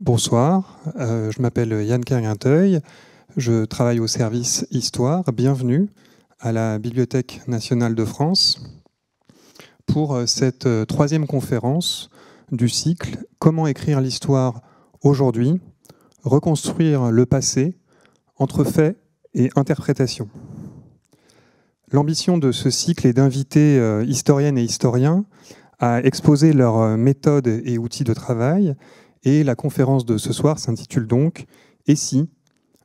Bonsoir, euh, je m'appelle Yann Carguinteuil, je travaille au service Histoire. Bienvenue à la Bibliothèque nationale de France pour euh, cette euh, troisième conférence du cycle Comment écrire l'histoire aujourd'hui, reconstruire le passé entre faits et interprétations. L'ambition de ce cycle est d'inviter historiennes et historiens à exposer leurs méthodes et outils de travail et la conférence de ce soir s'intitule donc Et si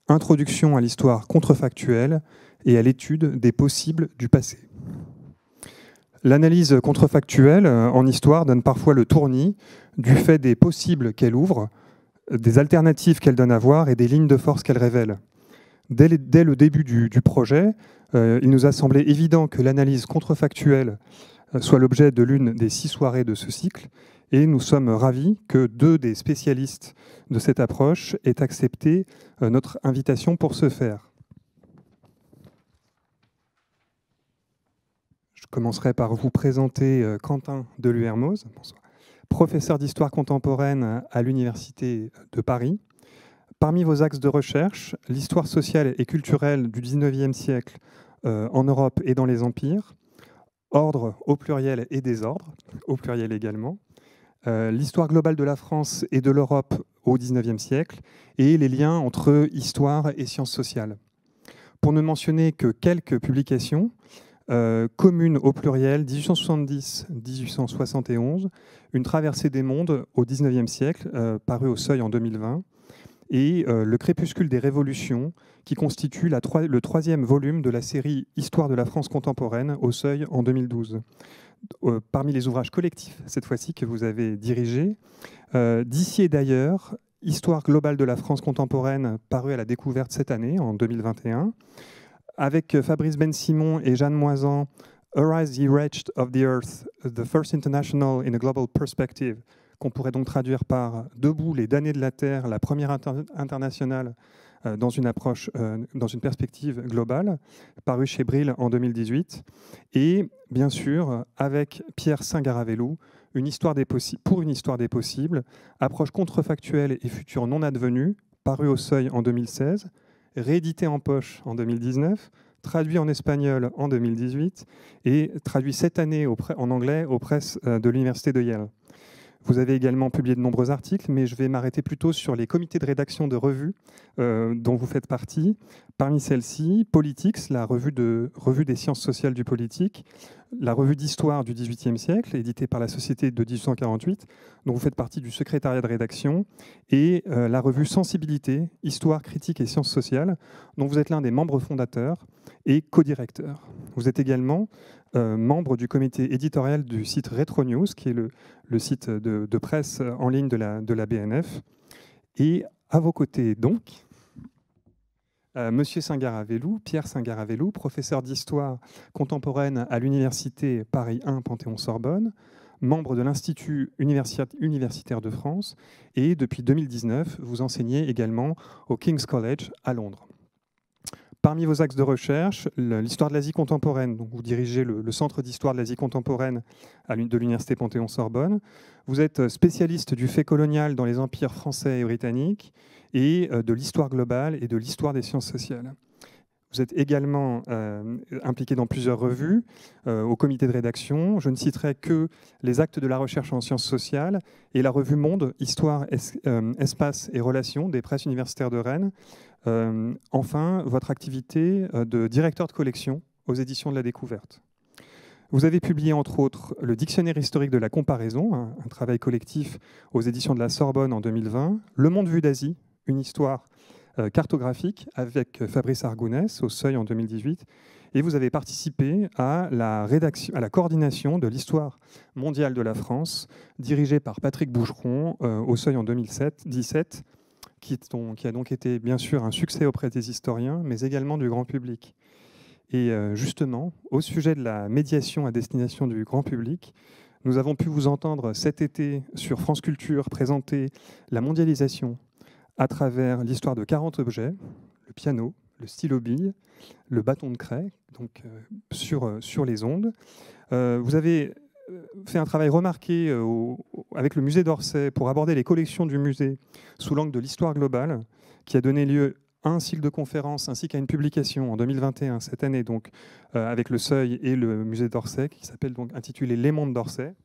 Introduction à l'histoire contrefactuelle et à l'étude des possibles du passé. L'analyse contrefactuelle euh, en histoire donne parfois le tournis du fait des possibles qu'elle ouvre, des alternatives qu'elle donne à voir et des lignes de force qu'elle révèle. Dès, le début du, projet, euh, il nous a semblé évident que l'analyse contrefactuelle euh, soit l'objet de l'une des six soirées de ce cycle et nous sommes ravis que deux des spécialistes de cette approche aient accepté euh, notre invitation pour ce faire. Je commencerai par vous présenter euh, Quentin Deluhermoz, professeur d'histoire contemporaine à l'Université de Paris. Parmi vos axes de recherche, l'histoire sociale et culturelle du XIXe siècle euh, en Europe et dans les empires, ordre au pluriel et désordre, au pluriel également, euh, l'histoire globale de la France et de l'Europe au XIXe siècle et les liens entre histoire et sciences sociales. Pour ne mentionner que quelques publications, euh, communes au pluriel 1870-1871, une traversée des mondes au XIXe siècle, euh, parue au seuil en 2020, et Le crépuscule des révolutions, qui constitue le troisième volume de la série Histoire de la France contemporaine au seuil en 2012 parmi les ouvrages collectifs, cette fois-ci, que vous avez dirigés, euh, d'ici et d'ailleurs, Histoire globale de la France contemporaine, parue à la découverte cette année, en 2021, avec Fabrice Ben-Simon et Jeanne Moisan, Arise the Wretched of the Earth, the First International in a Global Perspective, qu'on pourrait donc traduire par Debout les damnés de la Terre, la première internationale euh, dans une approche, euh, dans une perspective globale, paru chez Brill en 2018. Et bien sûr, avec Pierre saint une histoire des pour une histoire des possibles, approche contrefactuelle et future non advenue, paru au seuil en 2016, réédité en poche en 2019, traduit en espagnol en 2018 et traduit cette année en anglais aux presses euh, de l'université de Yale. Vous avez également publié de nombreux articles, mais je vais m'arrêter plutôt sur les comités de rédaction de revues euh, dont vous faites partie. Parmi celles-ci, Politics, la revue des sciences sociales du politique, la revue d'histoire du XVIIIe siècle, éditée par la Société de 1848, dont vous faites partie du secrétariat de rédaction, et euh, la revue Sensibilité, Histoire, Critique et Sciences sociales, dont vous êtes l'un des membres fondateurs et co-directeur. Vous êtes également euh, membre du comité éditorial du site Retronews, qui est le, site de, presse en ligne de la BNF. Et à vos côtés, donc, euh, Monsieur Singaravelou, Pierre Singaravelou, professeur d'histoire contemporaine à l'université Paris 1 Panthéon-Sorbonne, membre de l'Institut universitaire de France, et depuis 2019, vous enseignez également au King's College à Londres. Parmi vos axes de recherche, l'histoire de l'Asie contemporaine. vous dirigez le, Centre d'histoire de l'Asie contemporaine de l'Université Panthéon-Sorbonne. Vous êtes spécialiste du fait colonial dans les empires français et britanniques et euh, de l'histoire globale et de l'histoire des sciences sociales. Vous êtes également euh, impliqué dans plusieurs revues, euh, au comité de rédaction. Je ne citerai que les actes de la recherche en sciences sociales et la revue Monde, Histoire, Espace et Relations des presses universitaires de Rennes. enfin, votre activité de directeur de collection aux éditions de la découverte. Vous avez publié entre autres le Dictionnaire historique de la comparaison, hein, un travail collectif aux éditions de la Sorbonne en 2020, Le Monde vu d'Asie une histoire euh, cartographique avec euh, Fabrice Argounès au Seuil en 2018. Et vous avez participé à la, rédaction, à la coordination de l'histoire mondiale de la France, dirigée par Patrick Boucheron euh, au Seuil en 2017, qui, qui, a donc été bien sûr un succès auprès des historiens, mais également du grand public. Et justement, au sujet de la médiation à destination du grand public, nous avons pu vous entendre cet été sur France Culture présenter la mondialisation à travers l'histoire de 40 objets, le piano, le stylo bille, le bâton de craie, donc euh, sur, euh, sur les ondes. Euh, vous avez fait un travail remarqué avec le musée d'Orsay pour aborder les collections du musée sous l'angle de l'histoire globale, qui a donné lieu à un cycle de conférences ainsi qu'à une publication en 2021, cette année, donc avec le Seuil et le musée d'Orsay, qui s'appelle donc intitulé Les mondes d'Orsay.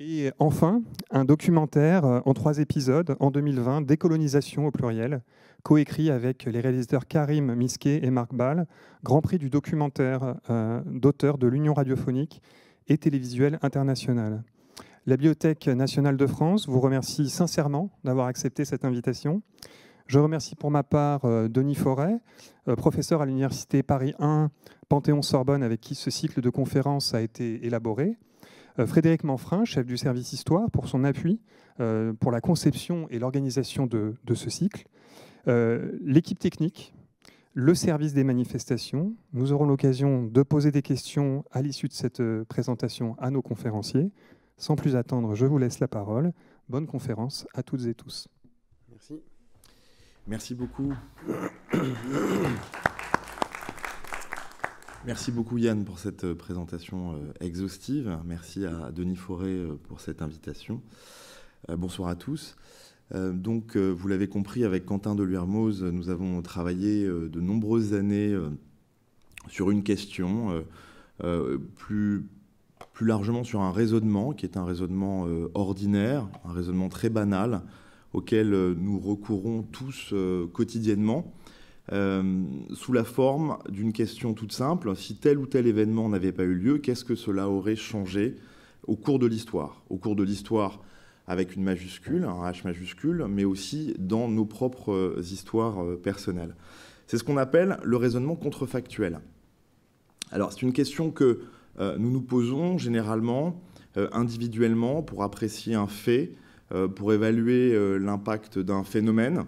Et enfin, un documentaire euh, en trois épisodes en 2020, Décolonisation au pluriel, coécrit avec les réalisateurs Karim Misquet et Marc Ball, Grand Prix du documentaire euh, d'auteur de l'Union radiophonique et télévisuelle internationale. La Bibliothèque nationale de France vous remercie sincèrement d'avoir accepté cette invitation. Je remercie pour ma part euh, Denis Forêt, professeur à l'Université Paris 1, Panthéon-Sorbonne, avec qui ce cycle de conférences a été élaboré euh, Frédéric Manfrin, chef du service Histoire, pour son appui euh, pour la conception et l'organisation de, de, ce cycle, euh, l'équipe technique, le service des manifestations. Nous aurons l'occasion de poser des questions à l'issue de cette présentation à nos conférenciers. Sans plus attendre, je vous laisse la parole. Bonne conférence à toutes et tous. Merci. Merci beaucoup. Merci beaucoup Yann pour cette euh, présentation euh, exhaustive. Merci à Denis Forêt euh, pour cette invitation. Bonsoir à tous. Donc, vous l'avez compris, avec Quentin de Luermoz, nous avons travaillé de nombreuses années sur une question, plus, plus largement sur un raisonnement qui est un raisonnement ordinaire, un raisonnement très banal, auquel nous recourons tous quotidiennement euh, sous la forme d'une question toute simple. Si tel ou tel événement n'avait pas eu lieu, qu'est-ce que cela aurait changé au cours de l'histoire Au cours de l'histoire avec une majuscule, un H majuscule, mais aussi dans nos propres euh, histoires euh, personnelles. C'est ce qu'on appelle le raisonnement contrefactuel. Alors c'est une question que nous nous posons généralement individuellement pour apprécier un fait, pour évaluer l'impact d'un phénomène,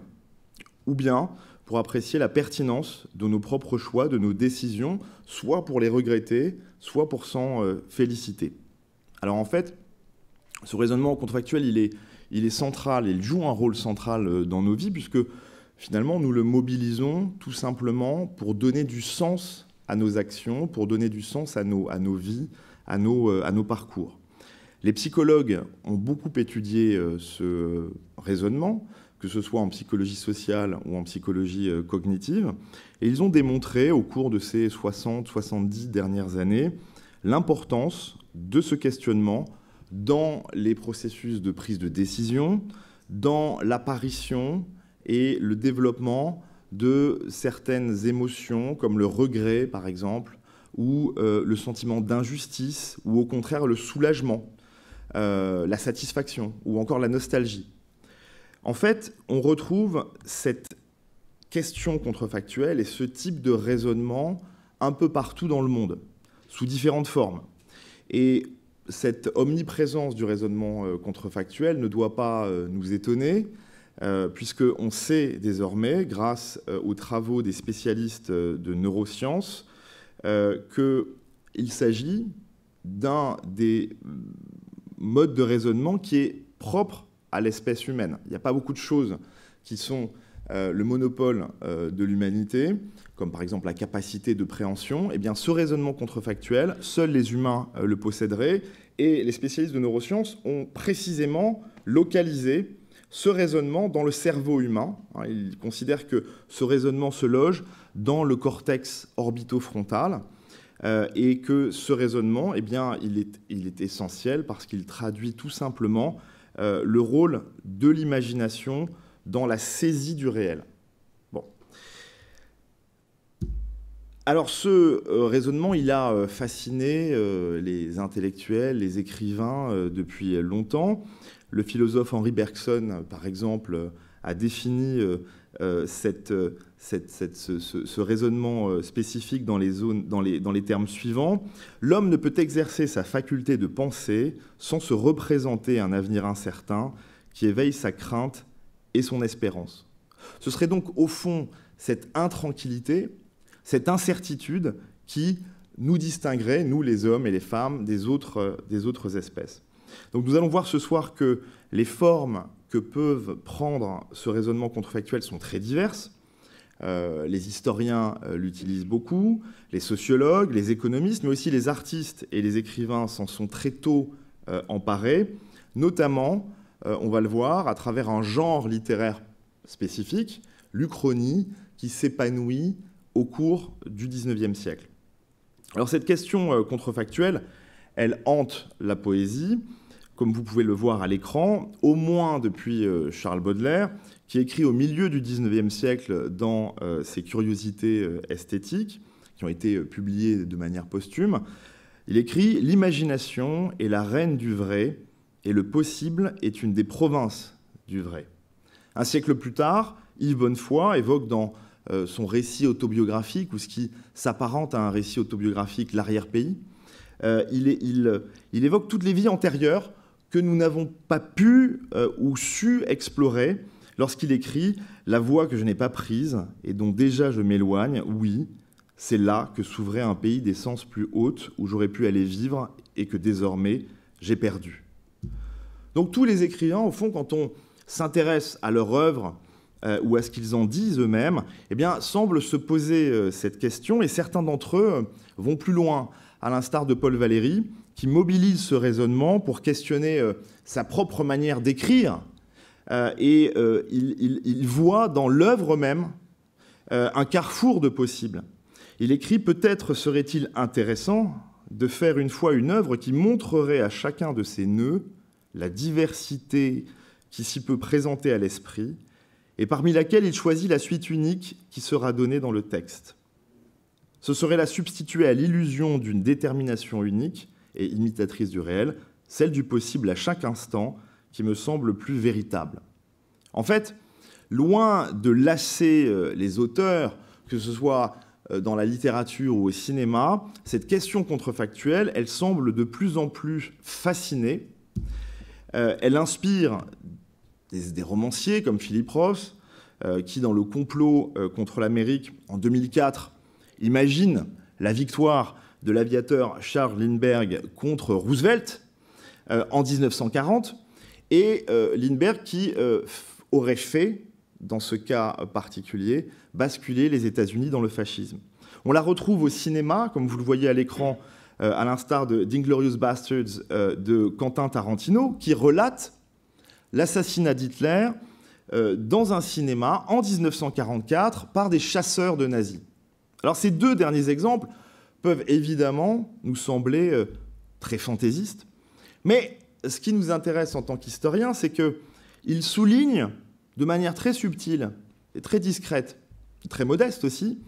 ou bien pour apprécier la pertinence de nos propres choix, de nos décisions, soit pour les regretter, soit pour s'en euh, féliciter. Alors en fait, ce raisonnement contractuel, il est, il est central, il joue un rôle central euh, dans nos vies, puisque finalement, nous le mobilisons tout simplement pour donner du sens à nos actions, pour donner du sens à nos, vies, euh, à nos parcours. Les psychologues ont beaucoup étudié ce raisonnement, que ce soit en psychologie sociale ou en psychologie euh, cognitive. Et ils ont démontré au cours de ces 60-70 dernières années l'importance de ce questionnement dans les processus de prise de décision, dans l'apparition et le développement de certaines émotions comme le regret par exemple, ou euh, le sentiment d'injustice, ou au contraire le soulagement, euh, la satisfaction, ou encore la nostalgie. En fait, on retrouve cette question contrefactuelle et ce type de raisonnement un peu partout dans le monde, sous différentes formes. Et cette omniprésence du raisonnement euh, contrefactuel ne doit pas euh, nous étonner, euh, puisque on sait désormais, grâce aux travaux des spécialistes de neurosciences, qu'il s'agit d'un des modes de raisonnement qui est propre à l'espèce humaine. Il n'y a pas beaucoup de choses qui sont euh, le monopole euh, de l'humanité, comme par exemple la capacité de préhension. Eh bien, ce raisonnement contrefactuel, seuls les humains euh, le posséderaient, et les spécialistes de neurosciences ont précisément localisé ce raisonnement dans le cerveau humain. Hein, ils considèrent que ce raisonnement se loge dans le cortex orbitofrontal et que ce raisonnement, eh bien, il est essentiel parce qu'il traduit tout simplement euh, le rôle de l'imagination dans la saisie du réel. Alors ce euh, raisonnement, il a euh, fasciné les intellectuels, les écrivains depuis longtemps. Le philosophe Henri Bergson, par exemple, a défini euh, euh, cette, ce, raisonnement euh, spécifique dans les, dans les termes suivants. L'homme ne peut exercer sa faculté de penser sans se représenter un avenir incertain qui éveille sa crainte et son espérance. Ce serait donc au fond cette intranquillité, cette incertitude qui nous distinguerait, nous les hommes et les femmes, des autres, des autres espèces. Donc nous allons voir ce soir que les formes que peuvent prendre ce raisonnement contrefactuel sont très diverses. Euh, les historiens euh, l'utilisent beaucoup, les sociologues, les économistes, mais aussi les artistes et les écrivains s'en sont très tôt euh, emparés, notamment, on va le voir, à travers un genre littéraire spécifique, l'Uchronie, qui s'épanouit au cours du XIXe siècle. Alors cette question contrefactuelle, elle hante la poésie, comme vous pouvez le voir à l'écran, au moins depuis euh, Charles Baudelaire, qui écrit au milieu du 19e siècle dans euh, ses curiosités euh, esthétiques, qui ont été publiées de manière posthume. Il écrit L'imagination est la reine du vrai, et le possible est une des provinces du vrai. Un siècle plus tard, Yves Bonnefoy évoque dans son récit autobiographique, ou ce qui s'apparente à un récit autobiographique, l'arrière-pays, il, il, il évoque toutes les vies antérieures que nous n'avons pas pu euh, ou su explorer lorsqu'il écrit La voie que je n'ai pas prise et dont déjà je m'éloigne, oui, c'est là que s'ouvrait un pays d'essence plus haute où j'aurais pu aller vivre et que désormais j'ai perdu. Donc tous les écrivains, au fond, quand on s'intéresse à leur œuvre euh, ou à ce qu'ils en disent eux-mêmes, eh bien, semblent se poser euh, cette question et certains d'entre eux vont plus loin, à l'instar de Paul Valéry, mobilise ce raisonnement pour questionner euh, sa propre manière d'écrire. Euh, et euh, il, voit dans l'œuvre même un carrefour de possibles. Il écrit Peut-être serait-il intéressant de faire une fois une œuvre qui montrerait à chacun de ses nœuds la diversité qui s'y peut présenter à l'esprit, et parmi laquelle il choisit la suite unique qui sera donnée dans le texte. Ce serait la substituer à l'illusion d'une détermination unique et imitatrice du réel, celle du possible à chaque instant qui me semble plus véritable. En fait, loin de lasser euh, les auteurs, que ce soit euh, dans la littérature ou au cinéma, cette question contrefactuelle, elle semble de plus en plus fascinée. Euh, elle inspire des, romanciers comme Philippe Ross, qui dans le complot contre l'Amérique en 2004 imagine la victoire de l'aviateur Charles Lindbergh contre Roosevelt euh, en 1940, et euh, Lindbergh qui euh, aurait fait, dans ce cas particulier, basculer les États-Unis dans le fascisme. On la retrouve au cinéma, comme vous le voyez à l'écran, à l'instar de D'Inglorious Bastards de Quentin Tarantino, qui relate l'assassinat d'Hitler dans un cinéma en 1944 par des chasseurs de nazis. Alors ces deux derniers exemples peuvent évidemment nous sembler euh, très fantaisistes. Mais ce qui nous intéresse en tant qu'historien, c'est qu'il souligne de manière très subtile et très discrète, très modeste aussi,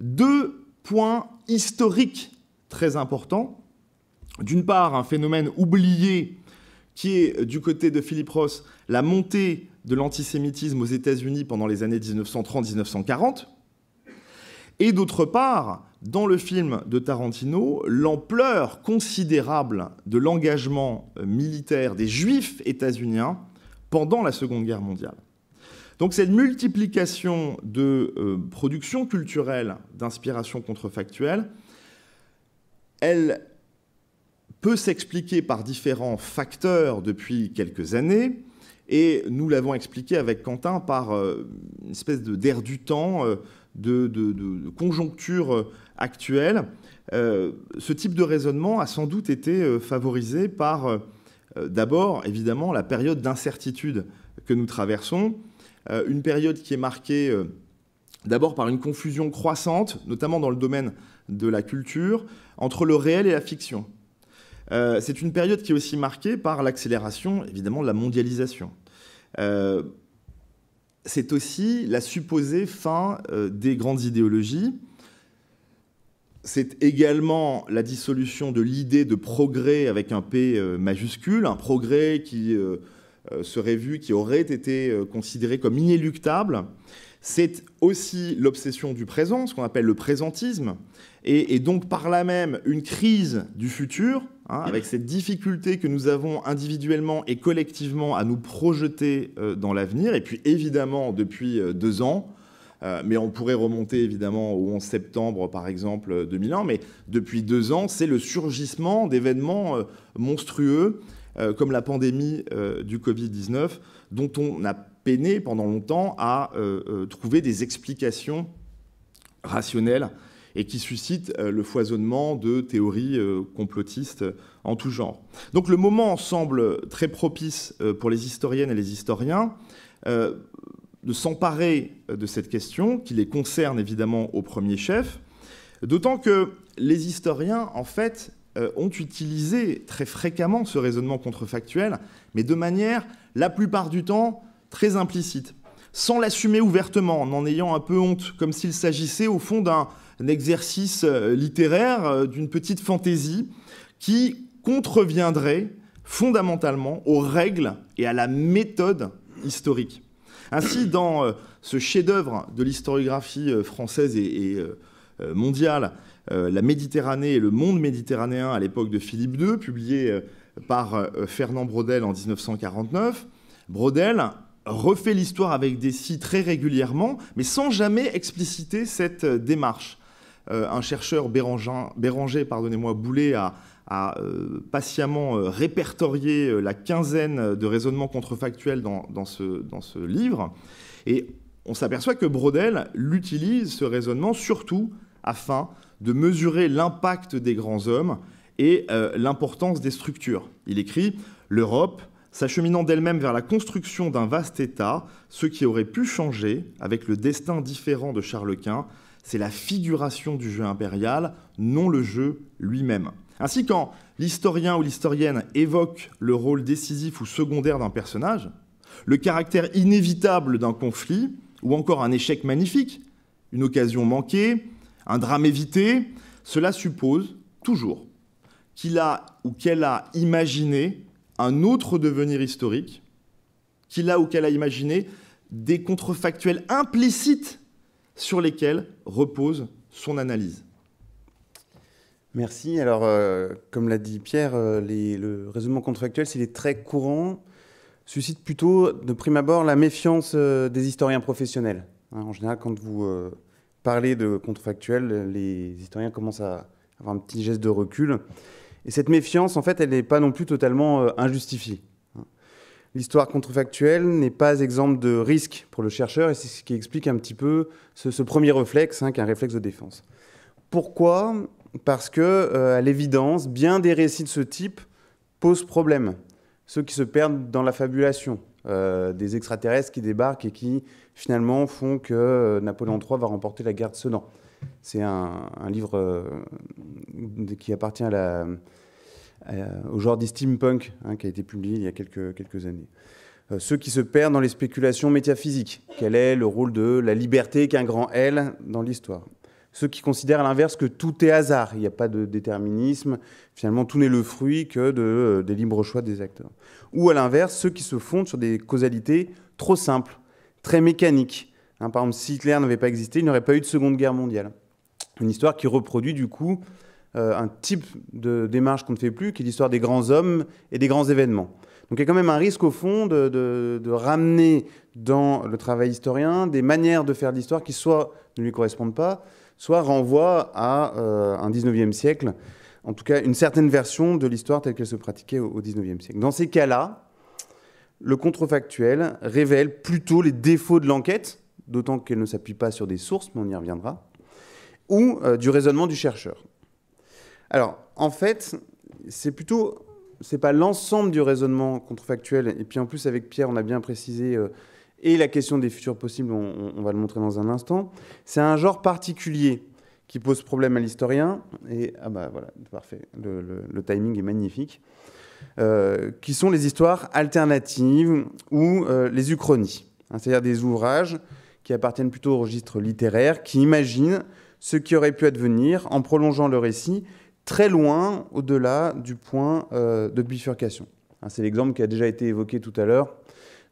deux points historiques très importants. D'une part, un phénomène oublié qui est du côté de Philippe Ross la montée de l'antisémitisme aux États-Unis pendant les années 1930-1940, et d'autre part, dans le film de Tarantino, l'ampleur considérable de l'engagement euh, militaire des juifs états-uniens pendant la Seconde Guerre mondiale. Donc cette multiplication de euh, productions culturelles d'inspiration contrefactuelle, elle peut s'expliquer par différents facteurs depuis quelques années, et nous l'avons expliqué avec Quentin par euh, une espèce d'air du temps de, conjoncture actuelle, euh, ce type de raisonnement a sans doute été euh, favorisé par, euh, d'abord, évidemment, la période d'incertitude que nous traversons, une période qui est marquée d'abord par une confusion croissante, notamment dans le domaine de la culture, entre le réel et la fiction. c'est une période qui est aussi marquée par l'accélération, évidemment, de la mondialisation c'est aussi la supposée fin euh, des grandes idéologies. C'est également la dissolution de l'idée de progrès avec un P euh, majuscule, un progrès qui euh, serait vu, qui aurait été considéré comme inéluctable. C'est aussi l'obsession du présent, ce qu'on appelle le présentisme, et donc par là même une crise du futur, Hein, avec cette difficulté que nous avons individuellement et collectivement à nous projeter euh, dans l'avenir. Et puis évidemment, depuis euh, deux ans, euh, mais on pourrait remonter évidemment au 11 septembre, par exemple, 2001, mais depuis deux ans, c'est le surgissement d'événements monstrueux, comme la pandémie du Covid-19, dont on a peiné pendant longtemps à trouver des explications rationnelles et qui suscite euh, le foisonnement de théories euh, complotistes euh, en tout genre. Donc le moment semble très propice pour les historiennes et les historiens de s'emparer de cette question, qui les concerne évidemment au premier chef, d'autant que les historiens, en fait, ont utilisé très fréquemment ce raisonnement contrefactuel, mais de manière, la plupart du temps, très implicite, sans l'assumer ouvertement, en en ayant un peu honte, comme s'il s'agissait au fond d'un un exercice euh, littéraire euh, d'une petite fantaisie qui contreviendrait fondamentalement aux règles et à la méthode historique. Ainsi, dans euh, ce chef-d'œuvre de l'historiographie française et, mondiale, La Méditerranée et le monde méditerranéen à l'époque de Philippe II, publié par Fernand Brodel en 1949, Brodel refait l'histoire avec des si très régulièrement, mais sans jamais expliciter cette démarche. Euh, un chercheur Béranger, pardonnez-moi, Boulet a, euh, patiemment euh, répertorié la quinzaine de raisonnements contrefactuels dans, ce, livre. Et on s'aperçoit que Brodel l'utilise, ce raisonnement, surtout afin de mesurer l'impact des grands hommes et l'importance des structures. Il écrit L'Europe, s'acheminant d'elle-même vers la construction d'un vaste État, ce qui aurait pu changer, avec le destin différent de Charles Quint, c'est la figuration du jeu impérial, non le jeu lui-même. Ainsi, quand l'historien ou l'historienne évoque le rôle décisif ou secondaire d'un personnage, le caractère inévitable d'un conflit, ou encore un échec magnifique, une occasion manquée, un drame évité, cela suppose toujours qu'il a ou qu'elle a imaginé un autre devenir historique, qu'il a ou qu'elle a imaginé des contrefactuels implicites sur lesquels repose son analyse. Merci. Alors, euh, comme l'a dit Pierre, euh, le raisonnement contractuel, s'il est très courant, suscite plutôt, de prime abord, la méfiance euh, des historiens professionnels. Hein, en général, quand vous parlez de contrefactuel, les historiens commencent à avoir un petit geste de recul. Et cette méfiance, en fait, elle n'est pas non plus totalement injustifiée. L'histoire contrefactuelle n'est pas exemple de risque pour le chercheur et c'est ce qui explique un petit peu ce, premier réflexe, hein, qui est un réflexe de défense. Pourquoi Parce que, euh, à l'évidence, bien des récits de ce type posent problème. Ceux qui se perdent dans la fabulation, euh, des extraterrestres qui débarquent et qui finalement font que euh, Napoléon III va remporter la guerre de Sedan. C'est un, livre qui appartient à la au genre dit steampunk, hein, qui a été publié il y a quelques, quelques années. Euh, ceux qui se perdent dans les spéculations métaphysiques. Quel est le rôle de la liberté qu'un grand L dans l'histoire Ceux qui considèrent à l'inverse que tout est hasard, il n'y a pas de déterminisme, finalement tout n'est le fruit que de, euh, des libres choix des acteurs. Ou à l'inverse, ceux qui se fondent sur des causalités trop simples, très mécaniques. Hein, par exemple, si Hitler n'avait pas existé, il n'y aurait pas eu de Seconde Guerre mondiale. Une histoire qui reproduit du coup euh, un type de démarche qu'on ne fait plus, qui est l'histoire des grands hommes et des grands événements. Donc il y a quand même un risque au fond de, ramener dans le travail historien des manières de faire l'histoire qui soit ne lui correspondent pas, soit renvoient à euh, un 19e siècle, en tout cas une certaine version de l'histoire telle qu'elle se pratiquait au, XIXe 19e siècle. Dans ces cas-là, le contrefactuel révèle plutôt les défauts de l'enquête, d'autant qu'elle ne s'appuie pas sur des sources, mais on y reviendra, ou euh, du raisonnement du chercheur. Alors, en fait, c'est plutôt, c'est pas l'ensemble du raisonnement contrefactuel. Et puis en plus, avec Pierre, on a bien précisé euh, et la question des futurs possibles, on, va le montrer dans un instant. C'est un genre particulier qui pose problème à l'historien. Et ah bah voilà, parfait, le, timing est magnifique. Euh, qui sont les histoires alternatives ou euh, les uchronies, hein, c'est-à-dire des ouvrages qui appartiennent plutôt au registre littéraire, qui imaginent ce qui aurait pu advenir en prolongeant le récit très loin au-delà du point euh, de bifurcation. Hein, c'est l'exemple qui a déjà été évoqué tout à l'heure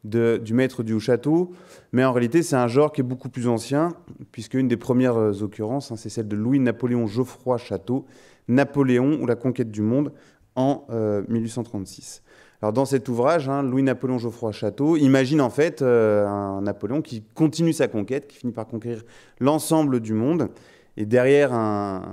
du maître du château, mais en réalité c'est un genre qui est beaucoup plus ancien, puisque une des premières euh, occurrences, hein, c'est celle de Louis-Napoléon Geoffroy Château, Napoléon ou la conquête du monde en 1836. Euh, Alors dans cet ouvrage, hein, Louis-Napoléon Geoffroy Château imagine en fait un Napoléon qui continue sa conquête, qui finit par conquérir l'ensemble du monde, et derrière un,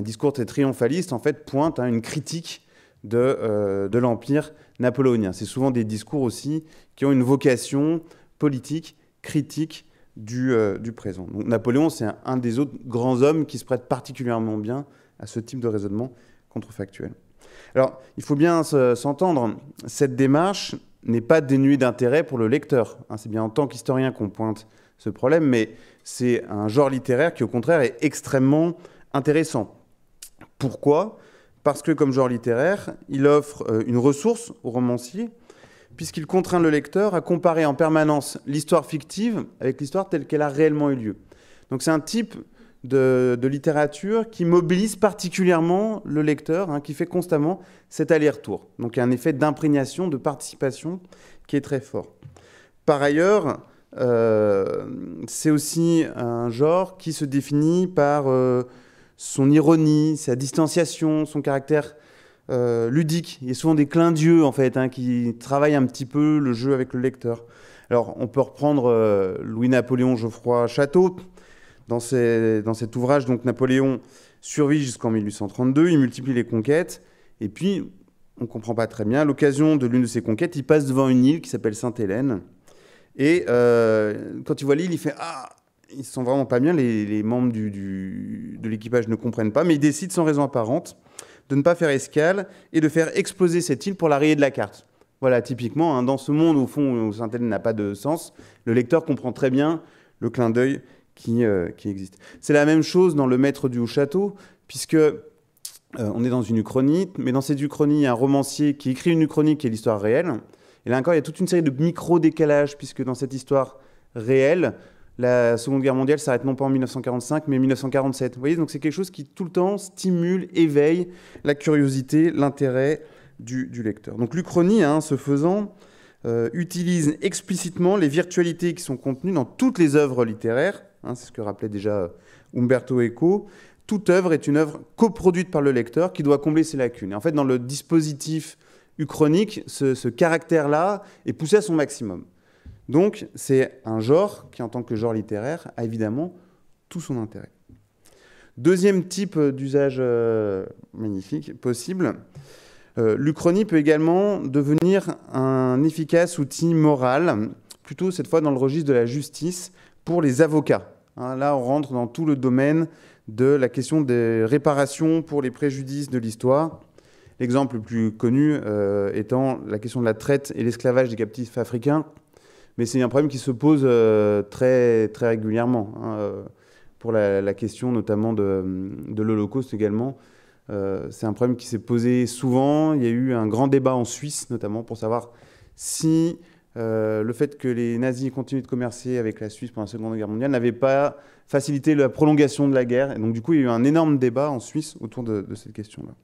discours très triomphaliste, en fait, pointe hein, une critique euh, de, l'Empire napoléonien. C'est souvent des discours aussi qui ont une vocation politique, critique du, euh, présent. Donc, Napoléon, c'est un, des autres grands hommes qui se prêtent particulièrement bien à ce type de raisonnement contrefactuel. Alors, il faut bien s'entendre, cette démarche n'est pas dénuée d'intérêt pour le lecteur. Hein. c'est bien en tant qu'historien qu'on pointe ce problème, mais c'est un genre littéraire qui, au contraire, est extrêmement intéressant. Pourquoi Parce que, comme genre littéraire, il offre euh, une ressource au romancier, puisqu'il contraint le lecteur à comparer en permanence l'histoire fictive avec l'histoire telle qu'elle a réellement eu lieu. Donc c'est un type de, littérature qui mobilise particulièrement le lecteur, hein, qui fait constamment cet aller-retour. Donc il y a un effet d'imprégnation, de participation qui est très fort. Par ailleurs, euh, c'est aussi un genre qui se définit par euh, son ironie, sa distanciation, son caractère euh, ludique. Il y a souvent des clins d'yeux, en fait, hein, qui travaillent un petit peu le jeu avec le lecteur. Alors, on peut reprendre Louis-Napoléon Geoffroy Château dans, dans, cet ouvrage. Donc, Napoléon survit jusqu'en 1832, il multiplie les conquêtes, et puis, on ne comprend pas très bien, l'occasion de l'une de ces conquêtes, il passe devant une île qui s'appelle Sainte-Hélène, et euh, quand il voit l'île, il fait Ah, ils sont vraiment pas bien. Les, membres de l'équipage ne comprennent pas, mais ils décident sans raison apparente de ne pas faire escale et de faire exploser cette île pour la rayer de la carte. Voilà, typiquement, hein, dans ce monde au fond où Saint-Hélène n'a pas de sens, le lecteur comprend très bien le clin d'œil qui, euh, existe. C'est la même chose dans Le Maître du Haut-Château, puisque euh, on est dans une uchronie, mais dans cette uchronie, il y a un romancier qui écrit une uchronie qui est l'histoire réelle, et là encore, il y a toute une série de micro-décalages, puisque dans cette histoire réelle, la Seconde Guerre mondiale s'arrête non pas en 1945, mais en 1947. Vous voyez, donc c'est quelque chose qui tout le temps stimule, éveille la curiosité, l'intérêt du, lecteur. Donc l'Uchronie, hein, ce faisant, euh, utilise explicitement les virtualités qui sont contenues dans toutes les œuvres littéraires. Hein, c'est ce que rappelait déjà euh, Umberto Eco. Toute œuvre est une œuvre coproduite par le lecteur qui doit combler ses lacunes. Et en fait, dans le dispositif uchronique, ce, caractère-là, est poussé à son maximum. Donc, c'est un genre qui, en tant que genre littéraire, a évidemment tout son intérêt. Deuxième type euh, d'usage euh, magnifique possible, euh, l'Uchronie peut également devenir un efficace outil moral, plutôt cette fois dans le registre de la justice, pour les avocats. Hein, là, on rentre dans tout le domaine de la question des réparations pour les préjudices de l'histoire. L'exemple le plus connu euh, étant la question de la traite et l'esclavage des captifs africains, mais c'est un problème qui se pose euh, très, très régulièrement, hein, euh, pour la, question notamment de, l'Holocauste également. c'est un problème qui s'est posé souvent. Il y a eu un grand débat en Suisse, notamment, pour savoir si le fait que les nazis continuent de commercer avec la Suisse pendant la Seconde Guerre mondiale n'avait pas facilité la prolongation de la guerre. Et donc, du coup, il y a eu un énorme débat en Suisse autour de cette question-là.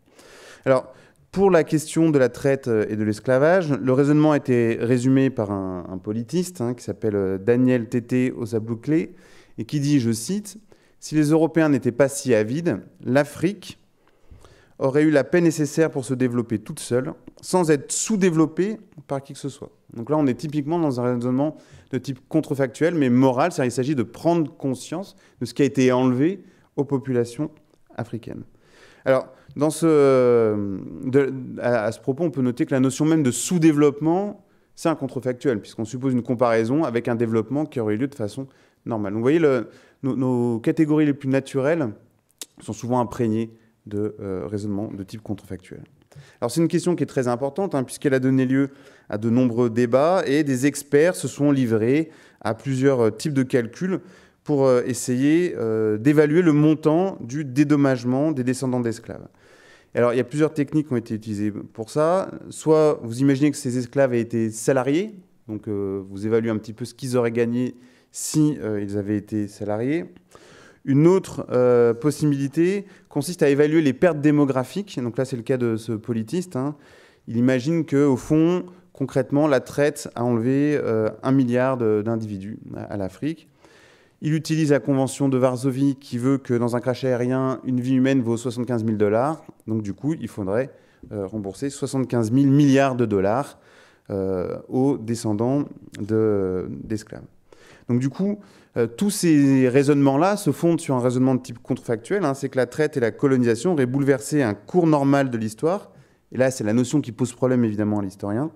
Alors, pour la question de la traite euh, et de l'esclavage, le raisonnement a été résumé par un, politiste hein, qui s'appelle euh, Daniel Tété Osabouclé et qui dit, je cite, Si les Européens n'étaient pas si avides, l'Afrique aurait eu la paix nécessaire pour se développer toute seule, sans être sous-développée par qui que ce soit. Donc là, on est typiquement dans un raisonnement de type contrefactuel, mais moral, c'est-à-dire qu'il s'agit de prendre conscience de ce qui a été enlevé aux populations africaines. Alors, à, ce propos, on peut noter que la notion même de sous-développement, c'est un contrefactuel, puisqu'on suppose une comparaison avec un développement qui aurait lieu de façon normale. vous voyez, nos, catégories les plus naturelles sont souvent imprégnées de euh, raisonnements de type contrefactuel. Alors c'est une question qui est très importante, hein, puisqu'elle a donné lieu à de nombreux débats, et des experts se sont livrés à plusieurs euh, types de calculs pour euh, essayer euh, d'évaluer le montant du dédommagement des descendants d'esclaves. Alors, il y a plusieurs techniques qui ont été utilisées pour ça. Soit vous imaginez que ces esclaves aient été salariés, donc euh, vous évaluez un petit peu ce qu'ils auraient gagné si ils avaient été salariés. Une autre possibilité consiste à évaluer les pertes démographiques. Donc là, c'est le cas de ce politiste. Hein. Il imagine que, au fond, concrètement, la traite a enlevé un milliard d'individus à l'Afrique. Il utilise la convention de Varsovie qui veut que dans un crash aérien, une vie humaine vaut 75 000 dollars. Donc du coup, il faudrait euh, rembourser 75 000 milliards de dollars euh, aux descendants d'esclaves. Donc du coup, euh, tous ces raisonnements-là se fondent sur un raisonnement de type contrefactuel. Hein. c'est que la traite et la colonisation auraient bouleversé un cours normal de l'histoire. Et là, c'est la notion qui pose problème évidemment à l'historien,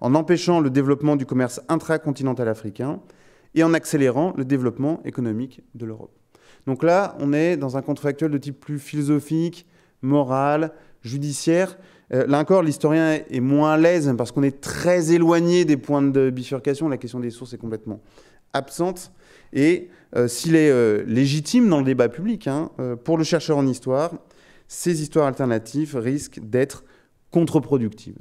en empêchant le développement du commerce intracontinental africain et en accélérant le développement économique de l'Europe. Donc là, on est dans un actuel de type plus philosophique, moral, judiciaire. Euh, là encore, l'historien est moins à l'aise parce qu'on est très éloigné des points de bifurcation. La question des sources est complètement absente. Et euh, s'il est euh, légitime dans le débat public, hein, pour le chercheur en histoire, ces histoires alternatives risquent d'être contre-productives.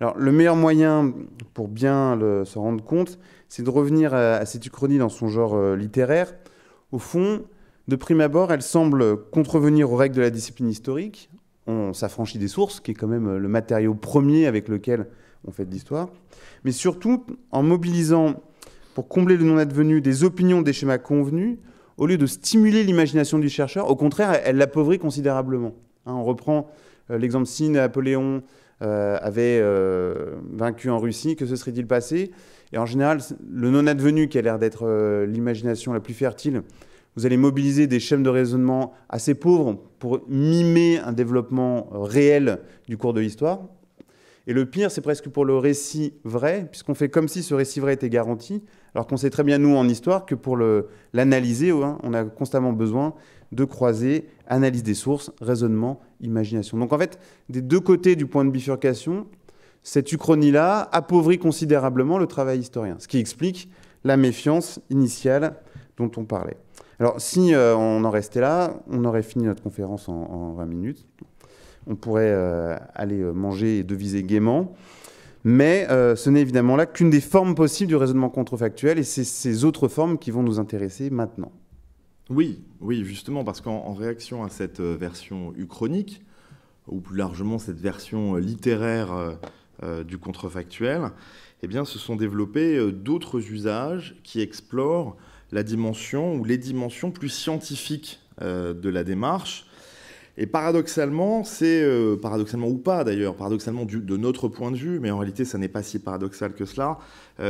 Alors, le meilleur moyen pour bien s'en rendre compte, c'est de revenir à, cette uchronie dans son genre euh, littéraire. Au fond, de prime abord, elle semble contrevenir aux règles de la discipline historique. On s'affranchit des sources, qui est quand même euh, le matériau premier avec lequel on fait de l'histoire. Mais surtout, en mobilisant, pour combler le non-advenu, des opinions, des schémas convenus, au lieu de stimuler l'imagination du chercheur, au contraire, elle l'appauvrit considérablement. Hein, on reprend euh, l'exemple si Napoléon avait vaincu en Russie, que se serait-il passé et en général, le non-advenu qui a l'air d'être euh, l'imagination la plus fertile, vous allez mobiliser des chaînes de raisonnement assez pauvres pour mimer un développement euh, réel du cours de l'histoire. Et le pire, c'est presque pour le récit vrai, puisqu'on fait comme si ce récit vrai était garanti, alors qu'on sait très bien, nous, en histoire, que pour l'analyser, hein, on a constamment besoin de croiser analyse des sources, raisonnement, imagination. Donc en fait, des deux côtés du point de bifurcation, cette uchronie-là appauvrit considérablement le travail historien, ce qui explique la méfiance initiale dont on parlait. Alors si euh, on en restait là, on aurait fini notre conférence en, 20 minutes. On pourrait euh, aller euh, manger et deviser gaiement. Mais ce n'est évidemment là qu'une des formes possibles du raisonnement contrefactuel et c'est ces autres formes qui vont nous intéresser maintenant. Oui, oui, justement, parce qu'en réaction à cette version uchronique, ou plus largement cette version littéraire euh, du contrefactuel, eh bien, se sont développés euh, d'autres usages qui explorent la dimension ou les dimensions plus scientifiques euh, de la démarche. Et paradoxalement, c'est paradoxalement ou pas d'ailleurs, paradoxalement de notre point de vue, mais en réalité ça n'est pas si paradoxal que cela,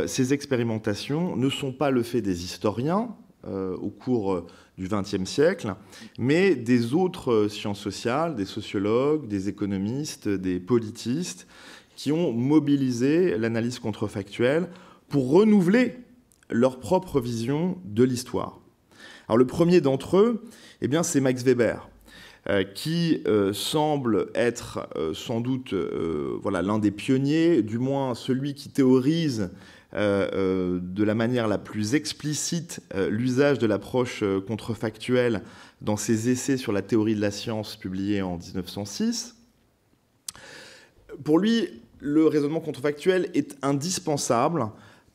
ces expérimentations ne sont pas le fait des historiens au cours du XXe siècle, mais des autres sciences sociales, des sociologues, des économistes, des politistes, qui ont mobilisé l'analyse contrefactuelle pour renouveler leur propre vision de l'histoire. Alors le premier d'entre eux, eh bien, c'est Max Weber, euh, qui euh, semble être euh, sans doute voilà l'un des pionniers, du moins celui qui théorise de la manière la plus explicite l'usage de l'approche contrefactuelle dans ses essais sur la théorie de la science publiés en 1906. Pour lui, le raisonnement contrefactuel est indispensable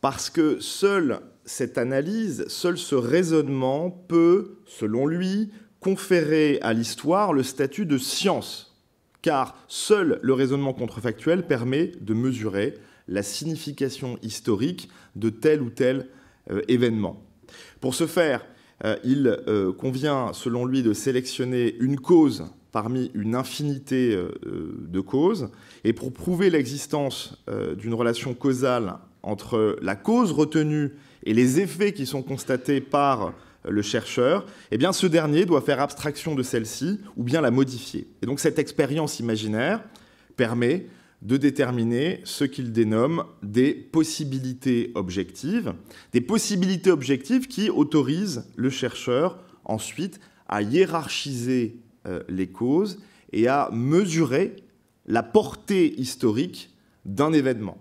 parce que seule cette analyse, seul ce raisonnement peut, selon lui, conférer à l'histoire le statut de science, car seul le raisonnement contrefactuel permet de mesurer la signification historique de tel ou tel euh, événement. Pour ce faire, euh, il euh, convient, selon lui, de sélectionner une cause parmi une infinité euh, euh, de causes. Et pour prouver l'existence euh, d'une relation causale entre la cause retenue et les effets qui sont constatés par le chercheur, eh bien ce dernier doit faire abstraction de celle-ci ou bien la modifier. Et donc cette expérience imaginaire permet de déterminer ce qu'il dénomme des possibilités objectives, des possibilités objectives qui autorisent le chercheur ensuite à hiérarchiser euh, les causes et à mesurer la portée historique d'un événement.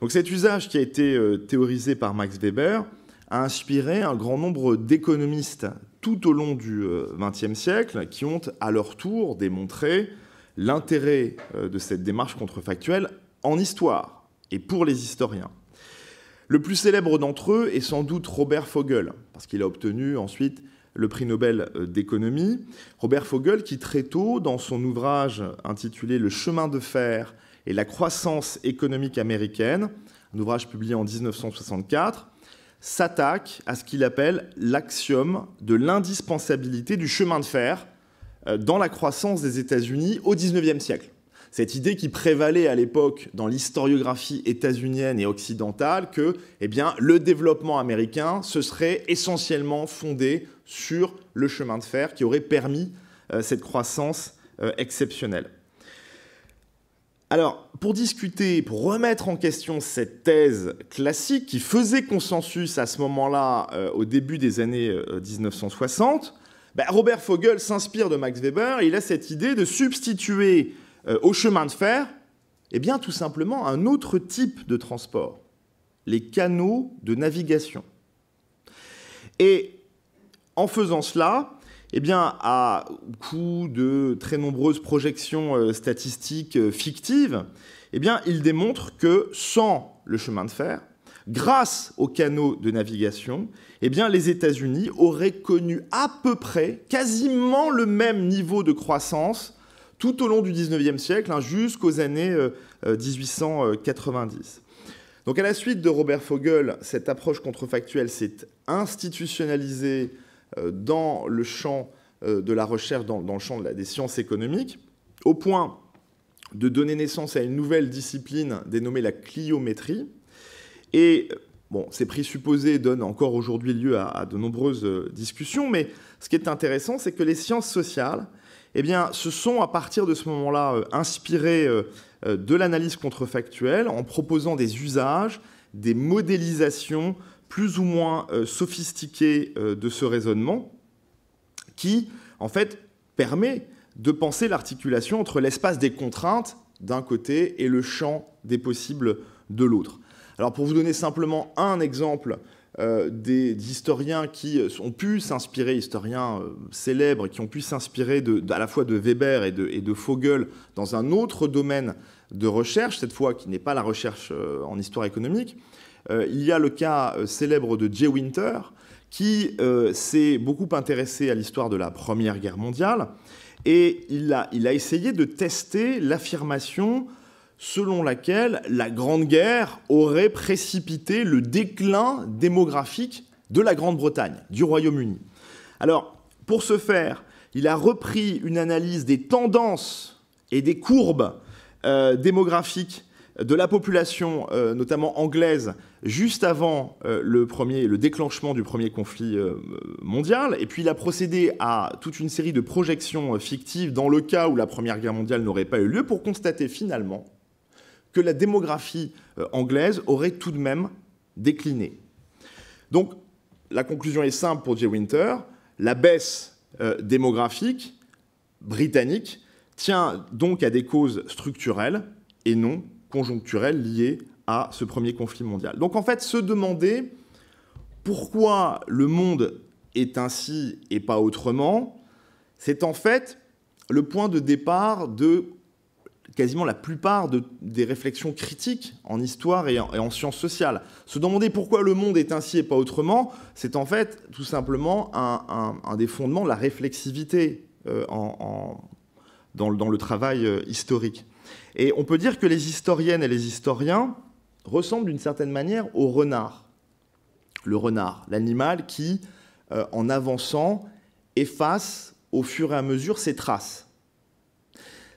Donc cet usage qui a été euh, théorisé par Max Weber a inspiré un grand nombre d'économistes tout au long du XXe euh, siècle qui ont à leur tour démontré l'intérêt de cette démarche contrefactuelle en histoire et pour les historiens. Le plus célèbre d'entre eux est sans doute Robert Fogel, parce qu'il a obtenu ensuite le prix Nobel euh, d'économie, Robert Fogel, qui très tôt, dans son ouvrage intitulé Le chemin de fer et la croissance économique américaine, un ouvrage publié en 1964, s'attaque à ce qu'il appelle l'axiome de l'indispensabilité du chemin de fer euh, dans la croissance des États-Unis au XIXe siècle cette idée qui prévalait à l'époque dans l'historiographie états-unienne et occidentale que eh bien, le développement américain se serait essentiellement fondé sur le chemin de fer qui aurait permis euh, cette croissance euh, exceptionnelle. Alors, pour discuter, pour remettre en question cette thèse classique qui faisait consensus à ce moment-là, euh, au début des années 1960, ben, Robert Fogel s'inspire de Max Weber il a cette idée de substituer euh, au chemin de fer Eh bien, tout simplement, un autre type de transport, les canaux de navigation. Et en faisant cela, eh bien, à coup de très nombreuses projections euh, statistiques euh, fictives, eh bien, il démontre que sans le chemin de fer, grâce aux canaux de navigation, eh bien, les États-Unis auraient connu à peu près, quasiment le même niveau de croissance tout au long du 19e siècle, hein, jusqu'aux années 1890. Euh, euh, Donc à la suite de Robert Fogel, cette approche contrefactuelle s'est institutionnalisée euh, dans le champ de la recherche, dans, le champ des sciences économiques, au point de donner naissance à une nouvelle discipline dénommée la cliométrie. Et bon, ces présupposés donnent encore aujourd'hui lieu à, de nombreuses discussions, mais ce qui est intéressant, c'est que les sciences sociales eh bien, se sont à partir de ce moment-là euh, inspirés euh, euh, de l'analyse contrefactuelle en proposant des usages, des modélisations plus ou moins sophistiquées de ce raisonnement qui, en fait, permet de penser l'articulation entre l'espace des contraintes d'un côté et le champ des possibles de l'autre. Alors pour vous donner simplement un exemple euh, des, historiens qui ont pu s'inspirer, historiens euh, célèbres, qui ont pu s'inspirer à la fois de Weber et de, Fogel dans un autre domaine de recherche, cette fois qui n'est pas la recherche euh, en histoire économique. il y a le cas célèbre de Jay Winter, qui s'est beaucoup intéressé à l'histoire de la Première Guerre mondiale, et il a essayé de tester l'affirmation selon laquelle la Grande Guerre aurait précipité le déclin démographique de la Grande-Bretagne, du Royaume-Uni. Alors, pour ce faire, il a repris une analyse des tendances et des courbes euh, démographiques de la population, euh, notamment anglaise, juste avant euh, le, premier, le déclenchement du premier conflit mondial. Et puis il a procédé à toute une série de projections fictives dans le cas où la Première Guerre mondiale n'aurait pas eu lieu pour constater finalement que la démographie euh, anglaise aurait tout de même décliné. Donc, la conclusion est simple pour Jay Winter. La baisse euh, démographique britannique tient donc à des causes structurelles et non conjoncturelles liées à ce premier conflit mondial. Donc en fait, se demander pourquoi le monde est ainsi et pas autrement, c'est en fait le point de départ de quasiment la plupart des réflexions critiques en histoire et en, sciences sociales. Se demander pourquoi le monde est ainsi et pas autrement, c'est en fait tout simplement un, des fondements de la réflexivité euh, dans, le, travail euh, historique. Et on peut dire que les historiennes et les historiens ressemblent d'une certaine manière au renard. Le renard, l'animal qui, euh, en avançant, efface au fur et à mesure ses traces.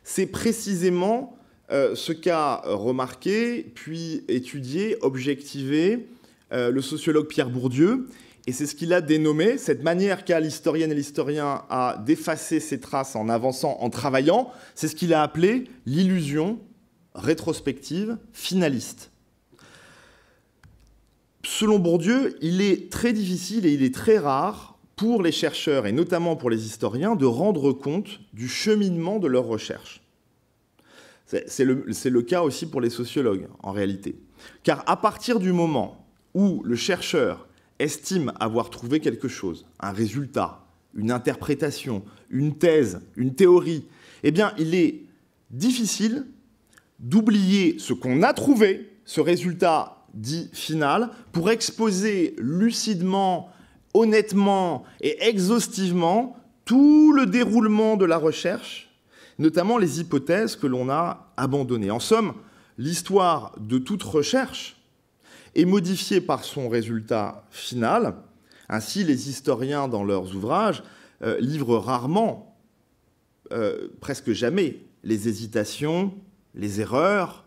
C'est précisément euh, ce qu'a remarqué, puis étudié, objectivé euh, le sociologue Pierre Bourdieu. Et c'est ce qu'il a dénommé, cette manière qu'a l'historienne et l'historien à d'effacer ses traces en avançant, en travaillant, c'est ce qu'il a appelé l'illusion rétrospective finaliste. Selon Bourdieu, il est très difficile et il est très rare pour les chercheurs et notamment pour les historiens de rendre compte du cheminement de leurs recherche. C'est le, le, cas aussi pour les sociologues, en réalité. Car à partir du moment où le chercheur estime avoir trouvé quelque chose, un résultat, une interprétation, une thèse, une théorie, eh bien, il est difficile d'oublier ce qu'on a trouvé, ce résultat dit final, pour exposer lucidement honnêtement et exhaustivement tout le déroulement de la recherche, notamment les hypothèses que l'on a abandonnées. En somme, l'histoire de toute recherche est modifiée par son résultat final. Ainsi, les historiens, dans leurs ouvrages, euh, livrent rarement, euh, presque jamais, les hésitations, les erreurs,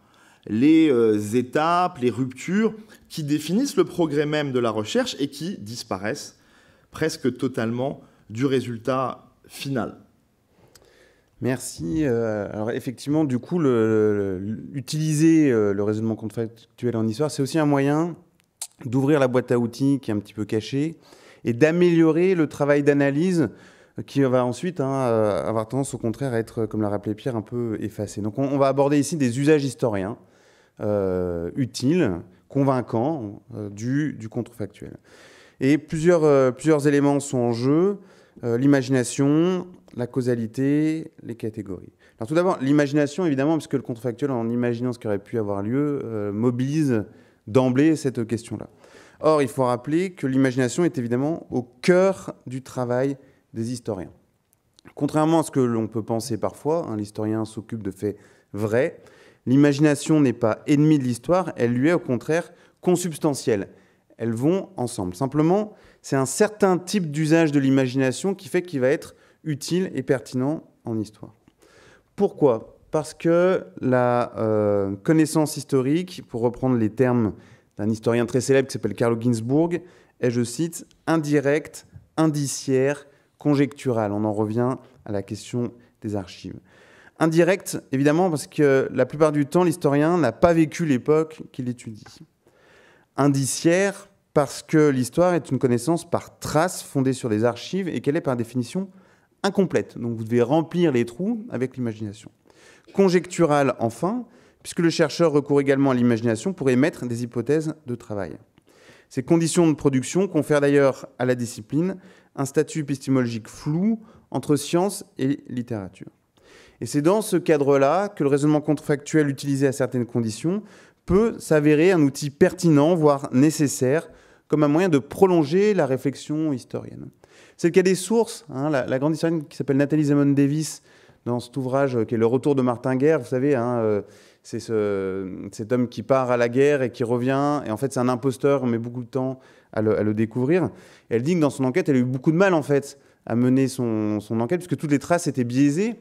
les euh, étapes, les ruptures qui définissent le progrès même de la recherche et qui disparaissent presque totalement du résultat final. Merci. Euh, alors effectivement, du coup, le, utiliser euh, le raisonnement contrefactuel en histoire, c'est aussi un moyen d'ouvrir la boîte à outils qui est un petit peu cachée et d'améliorer le travail d'analyse qui va ensuite hein, euh, avoir tendance au contraire à être, comme l'a rappelé Pierre, un peu effacé. Donc on, va aborder ici des usages historiens utiles, convaincants du contrefactuel. Et euh, plusieurs, éléments sont en jeu, euh, l'imagination, la causalité, les catégories. Alors tout d'abord, l'imagination, évidemment, puisque le contrefactuel, en imaginant ce qui aurait pu avoir lieu, euh, mobilise d'emblée cette question-là. Or, il faut rappeler que l'imagination est évidemment au cœur du travail des historiens. Contrairement à ce que l'on peut penser parfois, hein, l'historien s'occupe de faits vrais, l'imagination n'est pas ennemie de l'histoire, elle lui est au contraire consubstantielle elles vont ensemble. Simplement, c'est un certain type d'usage de l'imagination qui fait qu'il va être utile et pertinent en histoire. Pourquoi Parce que la euh, connaissance historique, pour reprendre les termes d'un historien très célèbre qui s'appelle Carlo Ginzburg, est, je cite, indirecte, indiciaire, conjecturale. On en revient à la question des archives. Indirecte, évidemment, parce que la plupart du temps, l'historien n'a pas vécu l'époque qu'il étudie indiciaire parce que l'histoire est une connaissance par trace fondée sur des archives et qu'elle est par définition incomplète. Donc vous devez remplir les trous avec l'imagination. Conjecturale enfin, puisque le chercheur recourt également à l'imagination pour émettre des hypothèses de travail. Ces conditions de production confèrent d'ailleurs à la discipline un statut épistémologique flou entre science et littérature. Et c'est dans ce cadre-là que le raisonnement contrefactuel utilisé à certaines conditions peut s'avérer un outil pertinent, voire nécessaire, comme un moyen de prolonger la réflexion historienne. C'est le cas des sources. Hein, la, grande historienne qui s'appelle Nathalie Zemon Davis, dans cet ouvrage qui est Le Retour de Martin Guerre, vous savez, hein, euh, c'est ce, cet homme qui part à la guerre et qui revient, et en fait c'est un imposteur, on met beaucoup de temps à le, à le découvrir. elle dit que dans son enquête, elle a eu beaucoup de mal en fait à mener son, son enquête, puisque toutes les traces étaient biaisées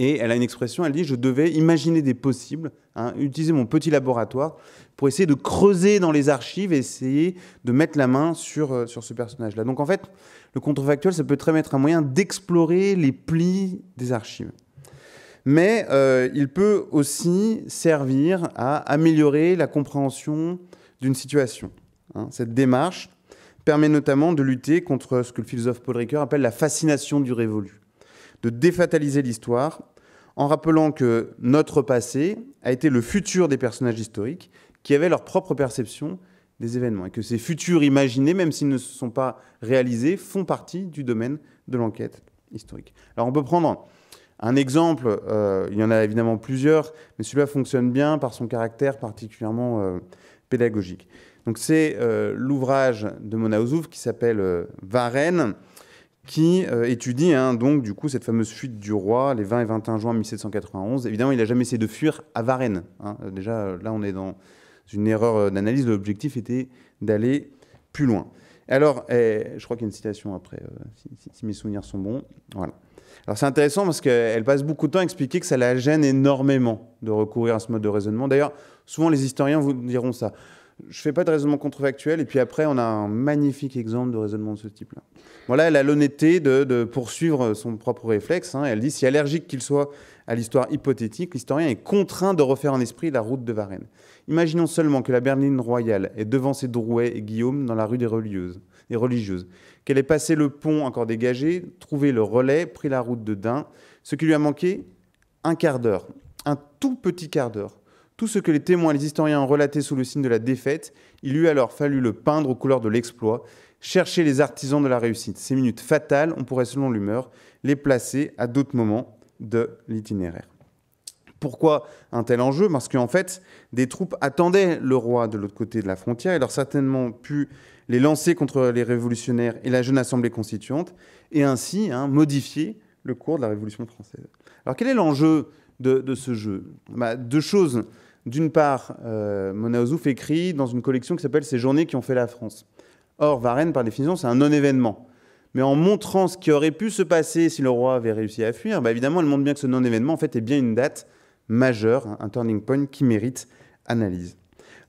et elle a une expression, elle dit, je devais imaginer des possibles, hein, utiliser mon petit laboratoire pour essayer de creuser dans les archives et essayer de mettre la main sur, euh, sur ce personnage-là. Donc en fait, le contrefactuel, ça peut très bien être un moyen d'explorer les plis des archives. Mais euh, il peut aussi servir à améliorer la compréhension d'une situation. Hein. cette démarche permet notamment de lutter contre ce que le philosophe Paul Ricoeur appelle la fascination du révolu de défataliser l'histoire en rappelant que notre passé a été le futur des personnages historiques qui avaient leur propre perception des événements et que ces futurs imaginés, même s'ils ne se sont pas réalisés, font partie du domaine de l'enquête historique. Alors on peut prendre un exemple, euh, il y en a évidemment plusieurs, mais celui-là fonctionne bien par son caractère particulièrement euh, pédagogique. Donc c'est euh, l'ouvrage de Mona Ouzouf qui s'appelle Varennes, qui euh, étudie hein, donc du coup cette fameuse fuite du roi les 20 et 21 juin 1791. Évidemment, il n'a jamais essayé de fuir à Varennes. Hein. Euh, déjà, euh, là, on est dans une erreur d'analyse. L'objectif était d'aller plus loin. Alors, eh, je crois qu'il y a une citation après, si, mes souvenirs sont bons. Voilà. Alors c'est intéressant parce qu'elle passe beaucoup de temps à expliquer que ça la gêne énormément de recourir à ce mode de raisonnement. D'ailleurs, souvent les historiens vous diront ça je fais pas de raisonnement contrefactuel. Et puis après, on a un magnifique exemple de raisonnement de ce type-là. Voilà, elle a l'honnêteté de, poursuivre son propre réflexe. Hein. Elle dit, si allergique qu'il soit à l'histoire hypothétique, l'historien est contraint de refaire en esprit la route de Varennes. Imaginons seulement que la berline royale est devant ses Drouet et Guillaume dans la rue des religieuses, des religieuses qu'elle ait passé le pont encore dégagé, trouvé le relais, pris la route de Dain. Ce qui lui a manqué, un quart d'heure, un tout petit quart d'heure tout ce que les témoins et les historiens ont relaté sous le signe de la défaite, il eût alors fallu le peindre aux couleurs de l'exploit, chercher les artisans de la réussite. Ces minutes fatales, on pourrait selon l'humeur les placer à d'autres moments de l'itinéraire. Pourquoi un tel enjeu Parce qu'en fait, des troupes attendaient le roi de l'autre côté de la frontière. et leur certainement pu les lancer contre les révolutionnaires et la jeune assemblée constituante, et ainsi hein, modifier le cours de la Révolution française. Alors quel est l'enjeu de, ce jeu bah, Deux choses. D'une part, euh, Mona Ozouf écrit dans une collection qui s'appelle Ces journées qui ont fait la France. Or, Varennes, par définition, c'est un non-événement. Mais en montrant ce qui aurait pu se passer si le roi avait réussi à fuir, bah, évidemment, elle montre bien que ce non-événement, en fait, est bien une date majeure, un turning point qui mérite analyse.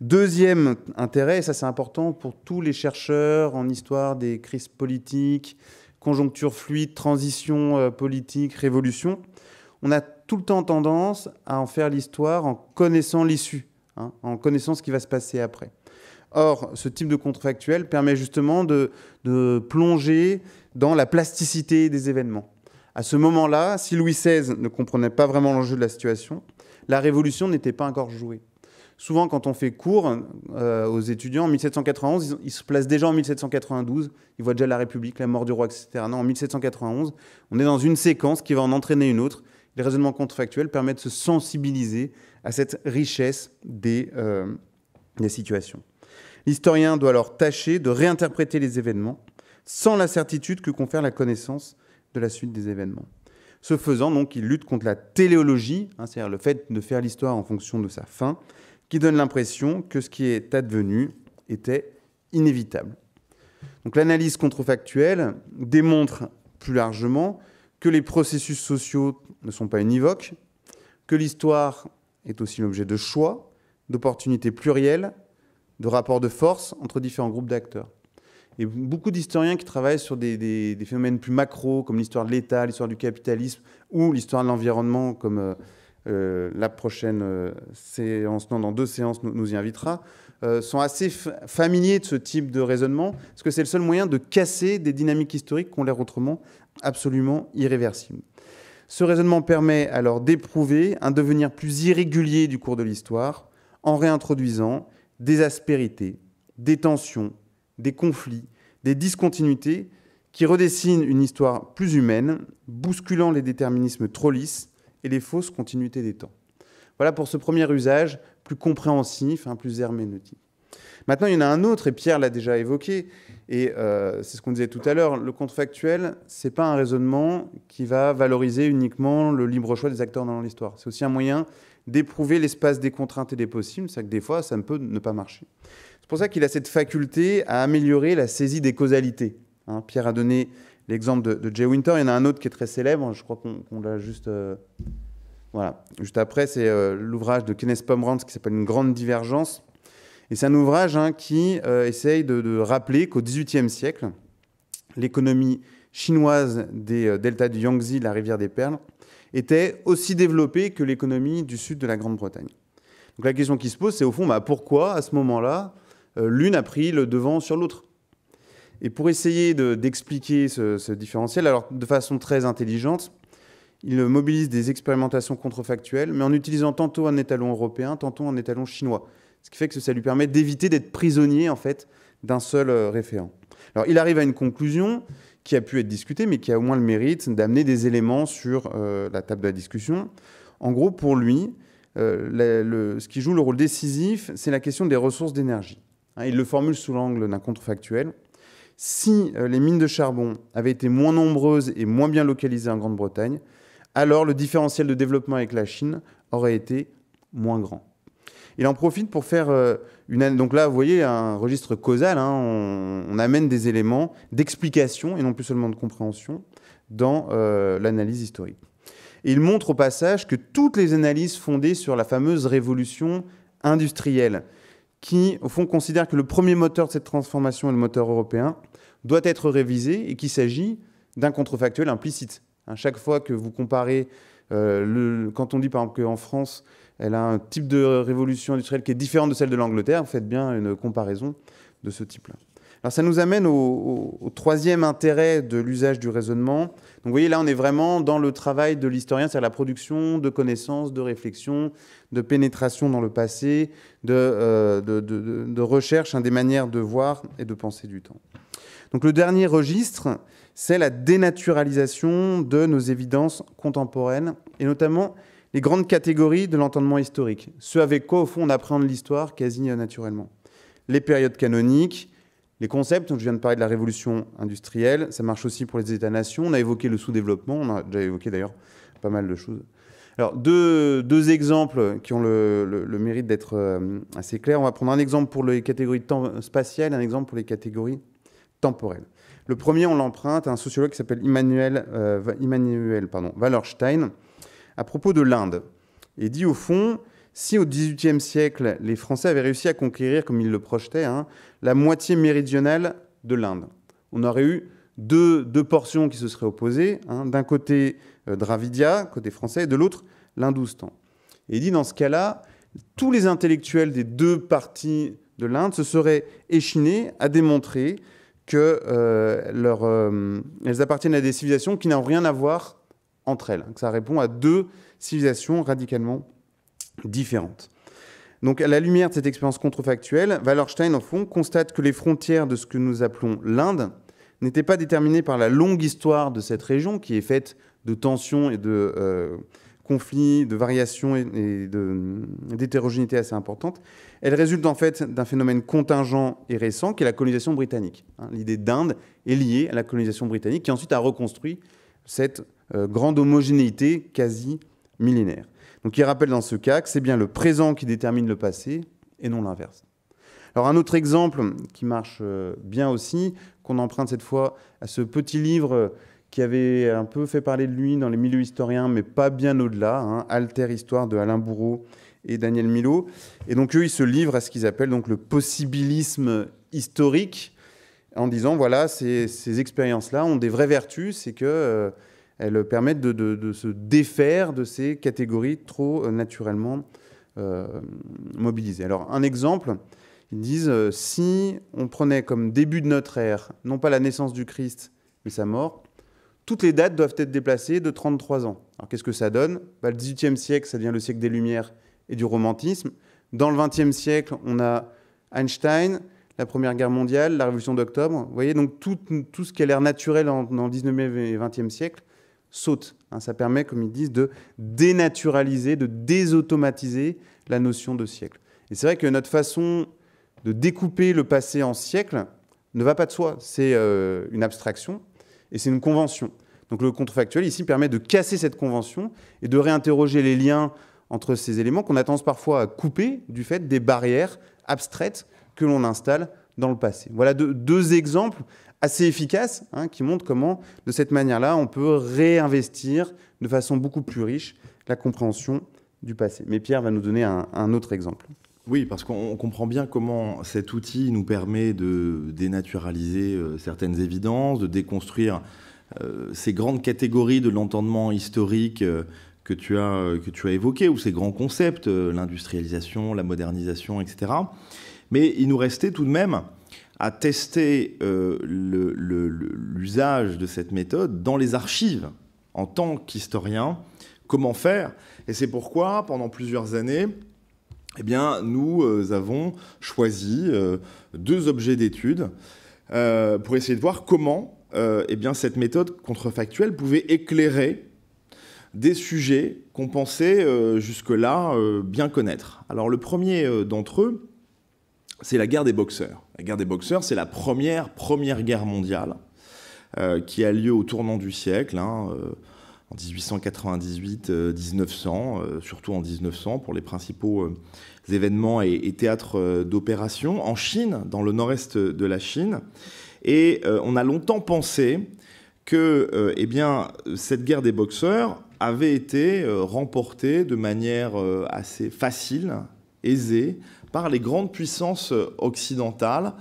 Deuxième intérêt, et ça c'est important pour tous les chercheurs en histoire des crises politiques, conjoncture fluide, transition euh, politique, révolution, on a tout le temps tendance à en faire l'histoire en connaissant l'issue, hein, en connaissant ce qui va se passer après. Or, ce type de contrefactuel permet justement de, plonger dans la plasticité des événements. À ce moment-là, si Louis XVI ne comprenait pas vraiment l'enjeu de la situation, la Révolution n'était pas encore jouée. Souvent, quand on fait cours euh, aux étudiants, en 1791, ils, ils, se placent déjà en 1792, ils voient déjà la République, la mort du roi, etc. Non, en 1791, on est dans une séquence qui va en entraîner une autre, les raisonnements contrefactuels permettent de se sensibiliser à cette richesse euh, des, situations. L'historien doit alors tâcher de réinterpréter les événements sans la certitude que confère la connaissance de la suite des événements. Ce faisant, donc, il lutte contre la téléologie, hein, c'est-à-dire le fait de faire l'histoire en fonction de sa fin, qui donne l'impression que ce qui est advenu était inévitable. Donc l'analyse contrefactuelle démontre plus largement que les processus sociaux ne sont pas univoques, que l'histoire est aussi l'objet de choix, d'opportunités plurielles, de rapports de force entre différents groupes d'acteurs. Et beaucoup d'historiens qui travaillent sur des, phénomènes plus macro, comme l'histoire de l'État, l'histoire du capitalisme ou l'histoire de l'environnement, comme euh, euh, la prochaine euh, séance, non, dans deux séances, nous, nous y invitera, sont assez familiers de ce type de raisonnement, parce que c'est le seul moyen de casser des dynamiques historiques qui ont l'air autrement absolument irréversible. Ce raisonnement permet alors d'éprouver un devenir plus irrégulier du cours de l'histoire en réintroduisant des aspérités, des tensions, des conflits, des discontinuités qui redessinent une histoire plus humaine, bousculant les déterminismes trop lisses et les fausses continuités des temps. Voilà pour ce premier usage plus compréhensif, hein, plus herméneutique. Maintenant, il y en a un autre, et Pierre l'a déjà évoqué, et euh, c'est ce qu'on disait tout à l'heure, le contrefactuel, c'est pas un raisonnement qui va valoriser uniquement le libre choix des acteurs dans l'histoire. C'est aussi un moyen d'éprouver l'espace des contraintes et des possibles, c'est-à-dire que des fois, ça ne peut ne pas marcher. C'est pour ça qu'il a cette faculté à améliorer la saisie des causalités. Hein. Pierre a donné l'exemple de, Jay Winter, il y en a un autre qui est très célèbre, je crois qu'on l'a juste... Euh, voilà, juste après, c'est euh, l'ouvrage de Kenneth Pomerantz qui s'appelle Une grande divergence, et c'est un ouvrage hein, qui euh, essaye de, rappeler qu'au XVIIIe siècle, l'économie chinoise des euh, deltas du Yangtze, la rivière des Perles, était aussi développée que l'économie du sud de la Grande-Bretagne. Donc la question qui se pose, c'est au fond, bah, pourquoi à ce moment-là, euh, l'une a pris le devant sur l'autre Et pour essayer d'expliquer ce, ce différentiel, alors de façon très intelligente, il mobilise des expérimentations contrefactuelles, mais en utilisant tantôt un étalon européen, tantôt un étalon chinois. Ce qui fait que ça lui permet d'éviter d'être prisonnier en fait d'un seul euh, référent. Alors il arrive à une conclusion qui a pu être discutée, mais qui a au moins le mérite d'amener des éléments sur euh, la table de la discussion. En gros, pour lui, euh, ce qui joue le rôle décisif, c'est la question des ressources d'énergie. Hein, il le formule sous l'angle d'un contrefactuel. Si les mines de charbon avaient été moins nombreuses et moins bien localisées en Grande-Bretagne, alors le différentiel de développement avec la Chine aurait été moins grand. Il en profite pour faire euh, une. Donc là, vous voyez, un registre causal. Hein, on, amène des éléments d'explication et non plus seulement de compréhension dans euh, l'analyse historique. il montre au passage que toutes les analyses fondées sur la fameuse révolution industrielle, qui au fond considère que le premier moteur de cette transformation est le moteur européen, doit être révisé et qu'il s'agit d'un contrefactuel implicite. À hein, chaque fois que vous comparez, euh, quand on dit par exemple qu'en France, elle a un type de révolution industrielle qui est différent de celle de l'Angleterre. Faites bien une comparaison de ce type-là. Alors ça nous amène au, troisième intérêt de l'usage du raisonnement. Donc vous voyez, là, on est vraiment dans le travail de l'historien, c'est-à-dire la production de connaissances, de réflexions, de pénétration dans le passé, de, euh, recherche hein, des manières de voir et de penser du temps. Donc le dernier registre, c'est la dénaturalisation de nos évidences contemporaines, et notamment les grandes catégories de l'entendement historique, ce avec quoi, au fond, on apprend l'histoire quasi naturellement. Les périodes canoniques, les concepts, donc je viens de parler de la révolution industrielle, ça marche aussi pour les États-nations, on a évoqué le sous-développement, on a déjà évoqué d'ailleurs pas mal de choses. Alors, deux, exemples qui ont le, mérite d'être euh, assez clairs. On va prendre un exemple pour les catégories spatiales, un exemple pour les catégories temporelles. Le premier, on l'emprunte à un sociologue qui s'appelle Immanuel, euh, Immanuel pardon, Wallerstein, à propos de l'Inde Il dit au fond, si au XVIIIe siècle, les Français avaient réussi à conquérir, comme ils le projetaient, hein, la moitié méridionale de l'Inde, on aurait eu deux, portions qui se seraient opposées, hein, d'un côté euh, Dravidia, côté français, et de l'autre l'Hindoustan. il dit, dans ce cas-là, tous les intellectuels des deux parties de l'Inde se seraient échinés à démontrer qu'elles euh, leur euh, elles appartiennent à des civilisations qui n'ont rien à voir entre elles. que ça répond à deux civilisations radicalement différentes. Donc à la lumière de cette expérience contrefactuelle, Wallerstein, en fond, constate que les frontières de ce que nous appelons l'Inde n'étaient pas déterminées par la longue histoire de cette région, qui est faite de tensions et de euh, conflits, de variations et, de euh, d'hétérogénéité assez importantes. Elle résulte en fait d'un phénomène contingent et récent, qui est la colonisation britannique. Hein. L'idée d'Inde est liée à la colonisation britannique, qui ensuite a reconstruit cette euh, grande homogénéité quasi millénaire. Donc il rappelle dans ce cas que c'est bien le présent qui détermine le passé et non l'inverse. Alors un autre exemple qui marche euh, bien aussi, qu'on emprunte cette fois à ce petit livre qui avait un peu fait parler de lui dans les milieux historiens, mais pas bien au-delà, hein, Alter Histoire de Alain Bourreau et Daniel Milo. Et donc eux, ils se livrent à ce qu'ils appellent donc le possibilisme historique, en disant, voilà, ces, ces expériences-là ont des vraies vertus, c'est que... Euh, elles permettent de, se défaire de ces catégories trop euh, naturellement euh, mobilisées. Alors un exemple, ils disent euh, si on prenait comme début de notre ère, non pas la naissance du Christ, mais sa mort, toutes les dates doivent être déplacées de 33 ans. Alors qu'est-ce que ça donne bah, Le XVIIIe siècle, ça devient le siècle des Lumières et du romantisme. Dans le XXe siècle, on a Einstein, la Première Guerre mondiale, la Révolution d'octobre. Vous voyez, donc tout, ce qui a l'air naturel dans le XIXe et XXe siècle saute. Hein. ça permet, comme ils disent, de dénaturaliser, de désautomatiser la notion de siècle. Et c'est vrai que notre façon de découper le passé en siècles ne va pas de soi. C'est euh, une abstraction et c'est une convention. Donc le contrefactuel ici permet de casser cette convention et de réinterroger les liens entre ces éléments qu'on a tendance parfois à couper du fait des barrières abstraites que l'on installe dans le passé. Voilà deux, exemples assez efficaces hein, qui montrent comment, de cette manière-là, on peut réinvestir de façon beaucoup plus riche la compréhension du passé. Mais Pierre va nous donner un, autre exemple. Oui, parce qu'on comprend bien comment cet outil nous permet de dénaturaliser euh, certaines évidences, de déconstruire euh, ces grandes catégories de l'entendement historique euh, que tu as, que évoquées, ou ces grands concepts, l'industrialisation, la modernisation, etc. Mais il nous restait tout de même à tester euh, l'usage de cette méthode dans les archives en tant qu'historien. Comment faire Et c'est pourquoi, pendant plusieurs années, eh bien, nous euh, avons choisi euh, deux objets d'étude pour essayer de voir comment eh bien, cette méthode contrefactuelle pouvait éclairer des sujets qu'on pensait jusque-là bien connaître. Alors le premier d'entre eux, c'est la guerre des boxeurs. La guerre des boxeurs, c'est la première, première guerre mondiale euh, qui a lieu au tournant du siècle, hein, euh, en 1898-1900, euh, surtout en 1900 pour les principaux événements et, théâtres d'opération, en Chine, dans le nord-est de la Chine. Et on a longtemps pensé que eh bien, cette guerre des boxeurs avait été remportée de manière assez facile, aisée, par les grandes puissances euh, occidentales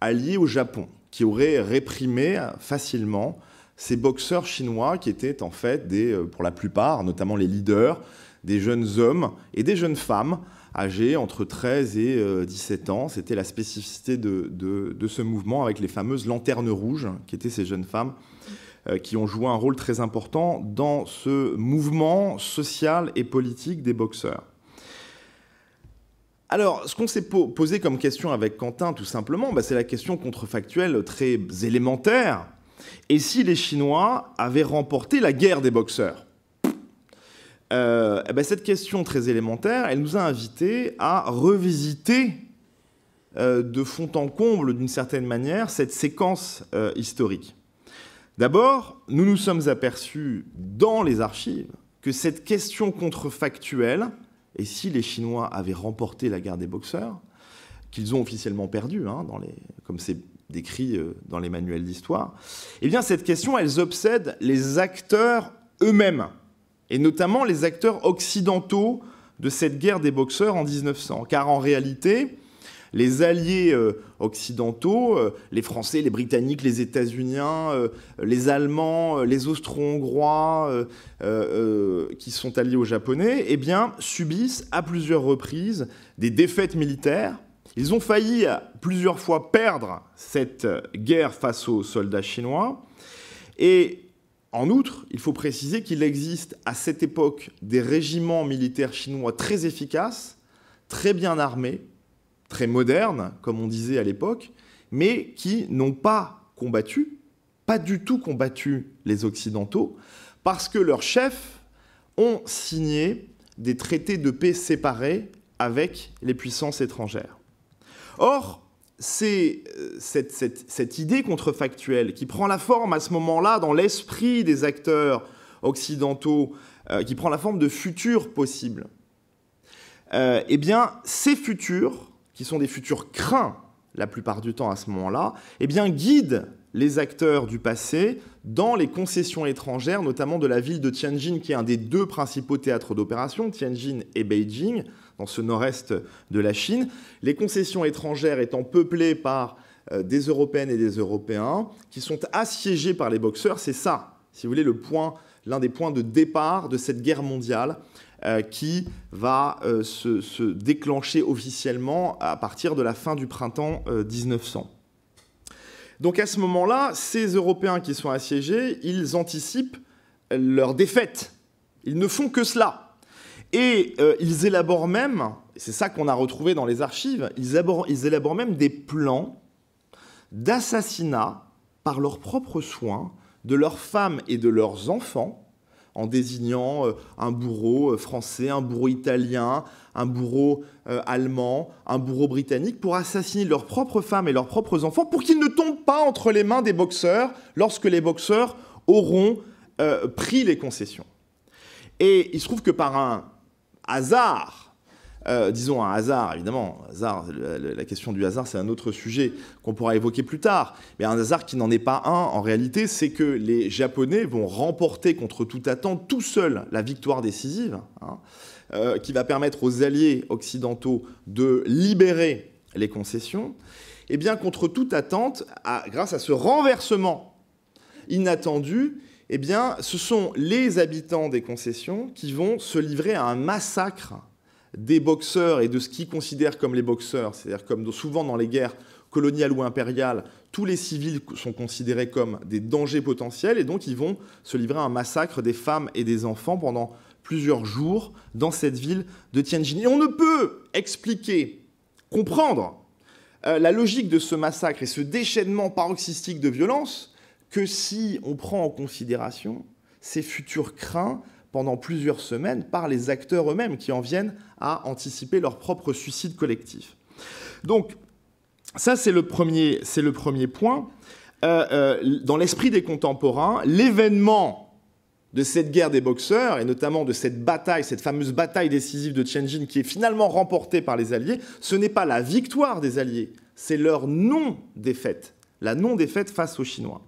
alliées au Japon, qui auraient réprimé euh, facilement ces boxeurs chinois qui étaient en fait, des, euh, pour la plupart, notamment les leaders, des jeunes hommes et des jeunes femmes âgés entre 13 et 17 ans. C'était la spécificité de, ce mouvement avec les fameuses lanternes rouges, hein, qui étaient ces jeunes femmes qui ont joué un rôle très important dans ce mouvement social et politique des boxeurs. Alors, ce qu'on s'est posé comme question avec Quentin, tout simplement, bah, c'est la question contrefactuelle très élémentaire. Et si les Chinois avaient remporté la guerre des boxeurs euh, eh ben, Cette question très élémentaire, elle nous a invités à revisiter euh, de fond en comble, d'une certaine manière, cette séquence euh, historique. D'abord, nous nous sommes aperçus dans les archives que cette question contrefactuelle, et si les Chinois avaient remporté la guerre des boxeurs, qu'ils ont officiellement perdu, hein, comme c'est décrit euh, dans les manuels d'histoire, eh bien cette question, elle obsède les acteurs eux-mêmes, et notamment les acteurs occidentaux de cette guerre des boxeurs en 1900. Car en réalité, les alliés euh, occidentaux, euh, les Français, les Britanniques, les États-Uniens, euh, les Allemands, les Austro-Hongrois, qui sont alliés aux Japonais, eh bien, subissent à plusieurs reprises des défaites militaires. Ils ont failli plusieurs fois perdre cette guerre face aux soldats chinois. Et en outre, il faut préciser qu'il existe à cette époque des régiments militaires chinois très efficaces, très bien armés, très modernes, comme on disait à l'époque, mais qui n'ont pas combattu, pas du tout combattu les Occidentaux, parce que leurs chefs ont signé des traités de paix séparés avec les puissances étrangères. Or, c'est euh, cette, idée contrefactuelle qui prend la forme à ce moment-là dans l'esprit des acteurs occidentaux, euh, qui prend la forme de futurs possibles. Euh, eh bien, ces futurs qui sont des futurs craints la plupart du temps à ce moment-là, eh bien guident les acteurs du passé dans les concessions étrangères, notamment de la ville de Tianjin, qui est un des deux principaux théâtres d'opération, Tianjin et Beijing, dans ce nord-est de la Chine. Les concessions étrangères étant peuplées par euh, des Européennes et des Européens, qui sont assiégés par les boxeurs, c'est ça, si vous voulez, le point, l'un des points de départ de cette guerre mondiale euh, qui va euh, se, déclencher officiellement à partir de la fin du printemps 1900. Euh, Donc à ce moment-là, ces Européens qui sont assiégés, ils anticipent leur défaite. Ils ne font que cela. Et ils élaborent même, c'est ça qu'on a retrouvé dans les archives, ils élaborent même des plans d'assassinat par leurs propres soins de leurs femmes et de leurs enfants en désignant euh, un bourreau euh, français, un bourreau italien, un bourreau euh, allemand, un bourreau britannique, pour assassiner leurs propres femmes et leurs propres enfants, pour qu'ils ne tombent pas entre les mains des boxeurs lorsque les boxeurs auront pris les concessions. Et il se trouve que par un hasard, euh, disons un hasard, évidemment, hasard, la question du hasard, c'est un autre sujet qu'on pourra évoquer plus tard, mais un hasard qui n'en est pas un, en réalité, c'est que les Japonais vont remporter contre toute attente tout seul la victoire décisive, hein, euh, qui va permettre aux alliés occidentaux de libérer les concessions, et eh bien contre toute attente, grâce à ce renversement inattendu, eh bien, ce sont les habitants des concessions qui vont se livrer à un massacre des boxeurs et de ce qu'ils considèrent comme les boxeurs, c'est-à-dire comme souvent dans les guerres coloniales ou impériales, tous les civils sont considérés comme des dangers potentiels et donc ils vont se livrer à un massacre des femmes et des enfants pendant plusieurs jours dans cette ville de Tianjin. Et on ne peut expliquer, comprendre euh, la logique de ce massacre et ce déchaînement paroxystique de violence que si on prend en considération ces futurs craintes pendant plusieurs semaines par les acteurs eux-mêmes qui en viennent à anticiper leur propre suicide collectif. Donc, ça, c'est le, premier, le premier point. Euh, euh, dans l'esprit des contemporains, l'événement de cette guerre des boxeurs, et notamment de cette bataille, cette fameuse bataille décisive de Tianjin qui est finalement remportée par les Alliés, ce n'est pas la victoire des Alliés, c'est leur non-défaite, la non-défaite face aux Chinois.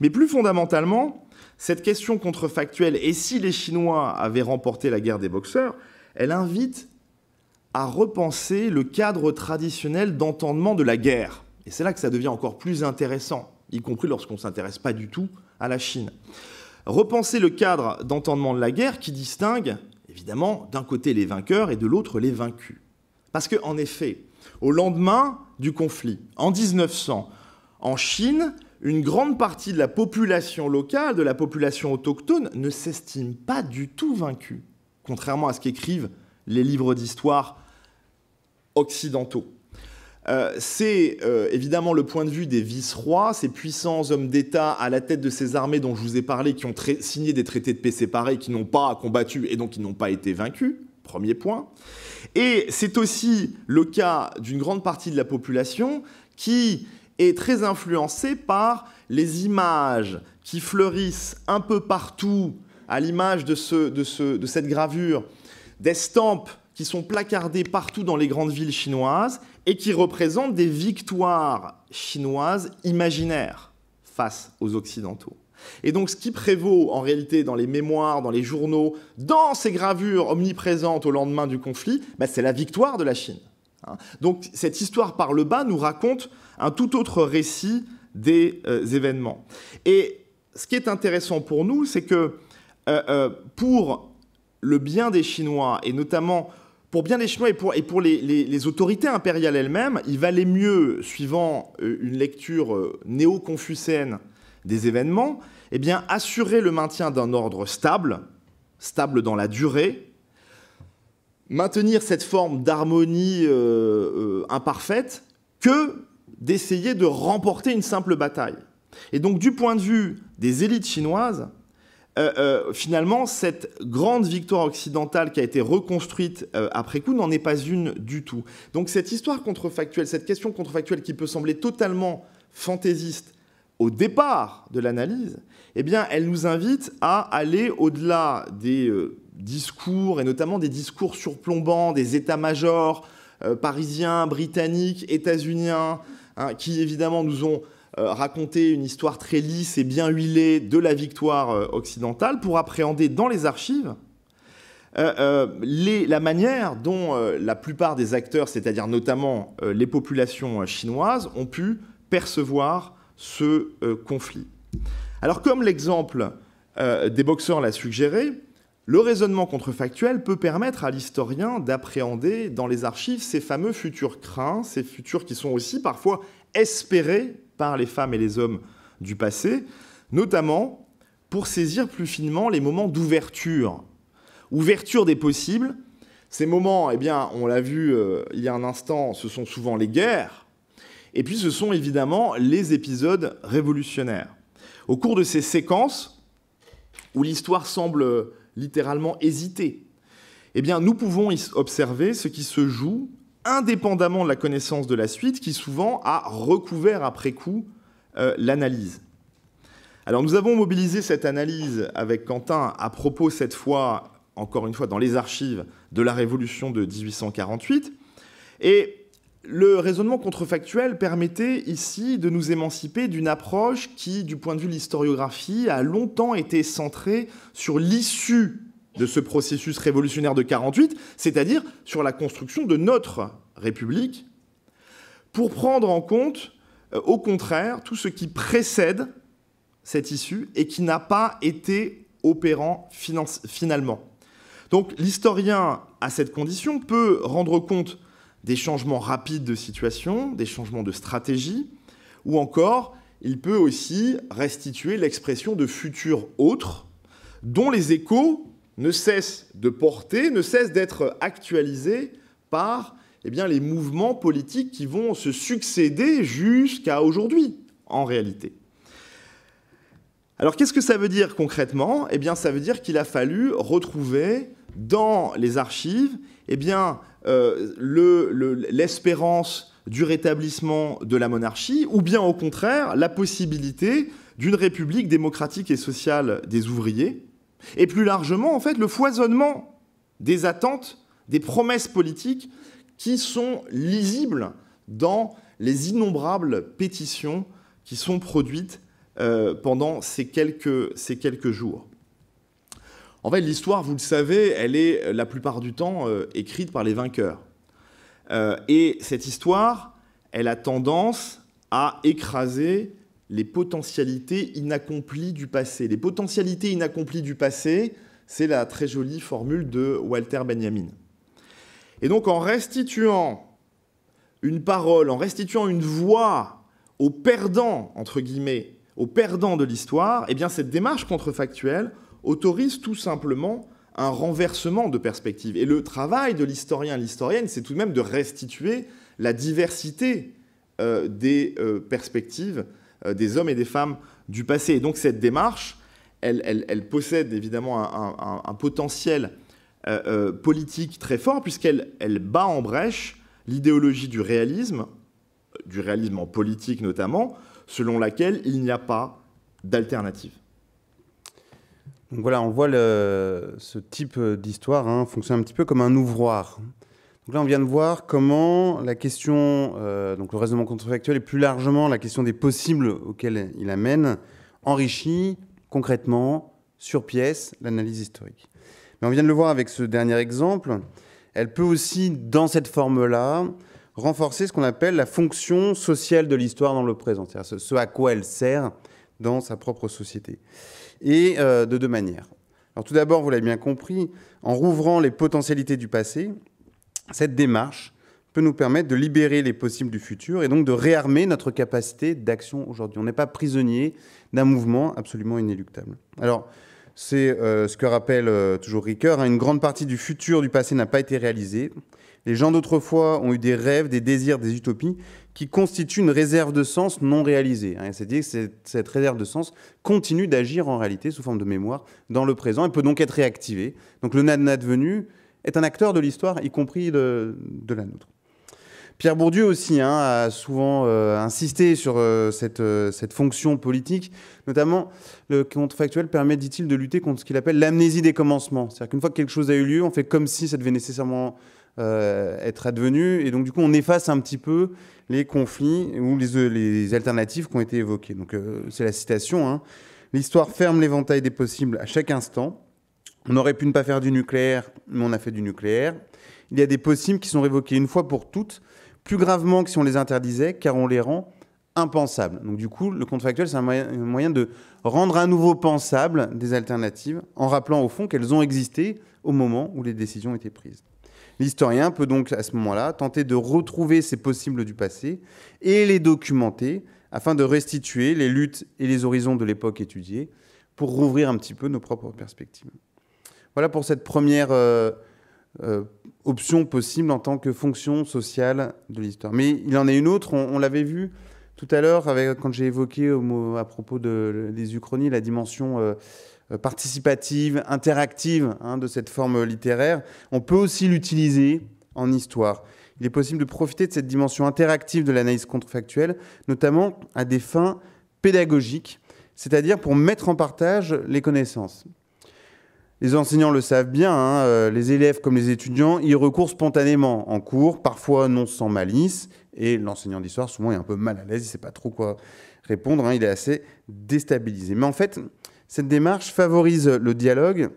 Mais plus fondamentalement, cette question contrefactuelle, et si les Chinois avaient remporté la guerre des boxeurs, elle invite à repenser le cadre traditionnel d'entendement de la guerre. Et c'est là que ça devient encore plus intéressant, y compris lorsqu'on ne s'intéresse pas du tout à la Chine. Repenser le cadre d'entendement de la guerre qui distingue, évidemment, d'un côté les vainqueurs et de l'autre les vaincus. Parce qu'en effet, au lendemain du conflit, en 1900, en Chine, une grande partie de la population locale, de la population autochtone, ne s'estime pas du tout vaincue, contrairement à ce qu'écrivent les livres d'histoire occidentaux. Euh, c'est euh, évidemment le point de vue des vice-rois, ces puissants hommes d'État à la tête de ces armées dont je vous ai parlé, qui ont signé des traités de paix séparés, qui n'ont pas combattu et donc qui n'ont pas été vaincus. Premier point. Et c'est aussi le cas d'une grande partie de la population qui est très influencé par les images qui fleurissent un peu partout, à l'image de, ce, de, ce, de cette gravure, des stampes qui sont placardées partout dans les grandes villes chinoises et qui représentent des victoires chinoises imaginaires face aux Occidentaux. Et donc ce qui prévaut en réalité dans les mémoires, dans les journaux, dans ces gravures omniprésentes au lendemain du conflit, bah, c'est la victoire de la Chine. Hein. Donc cette histoire par le bas nous raconte un tout autre récit des euh, événements. Et ce qui est intéressant pour nous, c'est que euh, euh, pour le bien des Chinois, et notamment pour bien des Chinois et pour, et pour les, les, autorités impériales elles-mêmes, il valait mieux, suivant une lecture néo-confucéenne des événements, eh bien, assurer le maintien d'un ordre stable, stable dans la durée, maintenir cette forme d'harmonie imparfaite, que d'essayer de remporter une simple bataille. Et donc du point de vue des élites chinoises, euh, euh, finalement, cette grande victoire occidentale qui a été reconstruite euh, après coup n'en est pas une du tout. Donc cette histoire contrefactuelle, cette question contrefactuelle qui peut sembler totalement fantaisiste au départ de l'analyse, eh bien, elle nous invite à aller au-delà des discours, et notamment des discours surplombants des états-majors parisiens, britanniques, états-uniens, Hein, qui évidemment nous ont euh, raconté une histoire très lisse et bien huilée de la victoire euh, occidentale, pour appréhender dans les archives euh, la manière dont la plupart des acteurs, c'est-à-dire notamment les populations chinoises, ont pu percevoir ce conflit. Alors comme l'exemple des boxeurs l'a suggéré, le raisonnement contrefactuel peut permettre à l'historien d'appréhender dans les archives ces fameux futurs craints, ces futurs qui sont aussi parfois espérés par les femmes et les hommes du passé, notamment pour saisir plus finement les moments d'ouverture. Ouverture des possibles. Ces moments, eh bien, on l'a vu euh, il y a un instant, ce sont souvent les guerres. Et puis ce sont évidemment les épisodes révolutionnaires. Au cours de ces séquences, où l'histoire semble littéralement hésiter, eh bien, nous pouvons observer ce qui se joue indépendamment de la connaissance de la suite, qui souvent a recouvert après coup euh, l'analyse. Alors nous avons mobilisé cette analyse avec Quentin à propos cette fois, encore une fois, dans les archives de la Révolution de 1848. Et le raisonnement contrefactuel permettait ici de nous émanciper d'une approche qui, du point de vue de l'historiographie, a longtemps été centrée sur l'issue de ce processus révolutionnaire de 48, c'est-à-dire sur la construction de notre République, pour prendre en compte, euh, au contraire, tout ce qui précède cette issue et qui n'a pas été opérant finalement. Donc l'historien, à cette condition, peut rendre compte des changements rapides de situation, des changements de stratégie, ou encore il peut aussi restituer l'expression de futurs autres dont les échos ne cessent de porter, ne cessent d'être actualisés par eh bien, les mouvements politiques qui vont se succéder jusqu'à aujourd'hui, en réalité. Alors qu'est-ce que ça veut dire concrètement Eh bien ça veut dire qu'il a fallu retrouver dans les archives eh bien, euh, l'espérance du rétablissement de la monarchie, ou bien au contraire la possibilité d'une république démocratique et sociale des ouvriers, et plus largement en fait le foisonnement des attentes, des promesses politiques qui sont lisibles dans les innombrables pétitions qui sont produites euh, pendant ces quelques jours. En fait, l'histoire, vous le savez, elle est euh, la plupart du temps euh, écrite par les vainqueurs. Euh, et cette histoire, elle a tendance à écraser les potentialités inaccomplies du passé. Les potentialités inaccomplies du passé, c'est la très jolie formule de Walter Benjamin. Et donc en restituant une parole, en restituant une voix aux perdants, entre guillemets, aux perdants de l'histoire, eh bien cette démarche contrefactuelle, autorise tout simplement un renversement de perspective. Et le travail de l'historien et l'historienne, c'est tout de même de restituer la diversité euh, des euh, perspectives euh, des hommes et des femmes du passé. Et donc cette démarche, elle, possède évidemment un, potentiel politique très fort, puisqu'elle bat en brèche l'idéologie du réalisme, du réalisme en politique notamment, selon laquelle il n'y a pas d'alternative voilà, on voit ce type euh, d'histoire hein, fonctionne un petit peu comme un ouvroir. là, on vient de voir comment la question, euh, donc le raisonnement contrefactuel et plus largement la question des possibles auxquels il amène, enrichit concrètement, sur pièce, l'analyse historique. Mais on vient de le voir avec ce dernier exemple, elle peut aussi, dans cette forme-là, renforcer ce qu'on appelle la fonction sociale de l'histoire dans le présent, c'est-à-dire ce, à quoi elle sert dans sa propre société. Et euh, de deux manières. Alors tout d'abord, vous l'avez bien compris, en rouvrant les potentialités du passé, cette démarche peut nous permettre de libérer les possibles du futur et donc de réarmer notre capacité d'action aujourd'hui. On n'est pas prisonnier d'un mouvement absolument inéluctable. Alors, c'est euh, ce que rappelle euh, toujours Ricoeur, hein, une grande partie du futur du passé n'a pas été réalisée, les gens d'autrefois ont eu des rêves, des désirs, des utopies qui constituent une réserve de sens non réalisée. Hein. C'est-à-dire que cette réserve de sens continue d'agir en réalité sous forme de mémoire dans le présent et peut donc être réactivée. Donc le advenu est un acteur de l'histoire, y compris de, la nôtre. Pierre Bourdieu aussi hein, a souvent euh, insisté sur euh, cette, euh, cette, fonction politique, notamment le contrefactuel permet, dit-il, de lutter contre ce qu'il appelle l'amnésie des commencements. C'est-à-dire qu'une fois que quelque chose a eu lieu, on fait comme si ça devait nécessairement euh, être advenu Et donc, du coup, on efface un petit peu les conflits ou les, euh, alternatives qui ont été évoquées. Donc, euh, c'est la citation. Hein. L'histoire ferme l'éventail des possibles à chaque instant. On aurait pu ne pas faire du nucléaire, mais on a fait du nucléaire. Il y a des possibles qui sont révoqués une fois pour toutes, plus gravement que si on les interdisait, car on les rend impensables. Donc du coup, le contrefactuel, c'est un moyen de rendre à nouveau pensables des alternatives, en rappelant au fond qu'elles ont existé au moment où les décisions étaient prises. L'historien peut donc à ce moment-là tenter de retrouver ces possibles du passé et les documenter afin de restituer les luttes et les horizons de l'époque étudiée pour rouvrir un petit peu nos propres perspectives. Voilà pour cette première euh, euh, option possible en tant que fonction sociale de l'histoire. Mais il en est une autre, on, l'avait vu tout à l'heure quand j'ai évoqué à propos de, des Uchronies la dimension... Euh, euh, participative, interactive hein, de cette forme littéraire, on peut aussi l'utiliser en histoire. Il est possible de profiter de cette dimension interactive de l'analyse contrefactuelle, notamment à des fins pédagogiques, c'est-à-dire pour mettre en partage les connaissances. Les enseignants le savent bien, hein, euh, les élèves comme les étudiants y recourent spontanément en cours, parfois non sans malice, et l'enseignant d'histoire souvent est un peu mal à l'aise, il ne sait pas trop quoi répondre, hein, il est assez déstabilisé. Mais en fait, cette démarche favorise le dialogue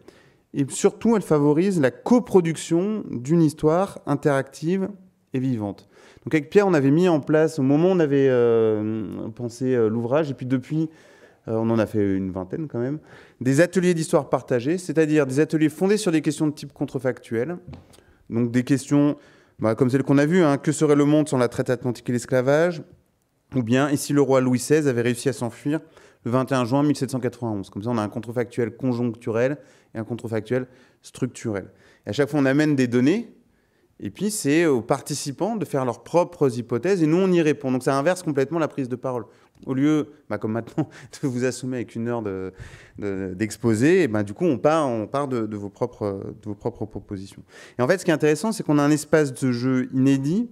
et surtout elle favorise la coproduction d'une histoire interactive et vivante. Donc avec Pierre, on avait mis en place, au moment où on avait euh, pensé euh, l'ouvrage, et puis depuis, euh, on en a fait une vingtaine quand même, des ateliers d'histoire partagée, c'est-à-dire des ateliers fondés sur des questions de type contrefactuel, donc des questions bah, comme celle qu'on a vues, hein, que serait le monde sans la traite atlantique et l'esclavage, ou bien, et si le roi Louis XVI avait réussi à s'enfuir le 21 juin 1791. Comme ça, on a un contrefactuel conjoncturel et un contrefactuel structurel. à chaque fois, on amène des données, et puis c'est aux participants de faire leurs propres hypothèses, et nous, on y répond. Donc ça inverse complètement la prise de parole. Au lieu, bah, comme maintenant, de vous assommer avec une heure d'exposé, de, eh et ben du coup, on part, on part de, de, vos propres, de vos propres propositions. Et en fait, ce qui est intéressant, c'est qu'on a un espace de jeu inédit,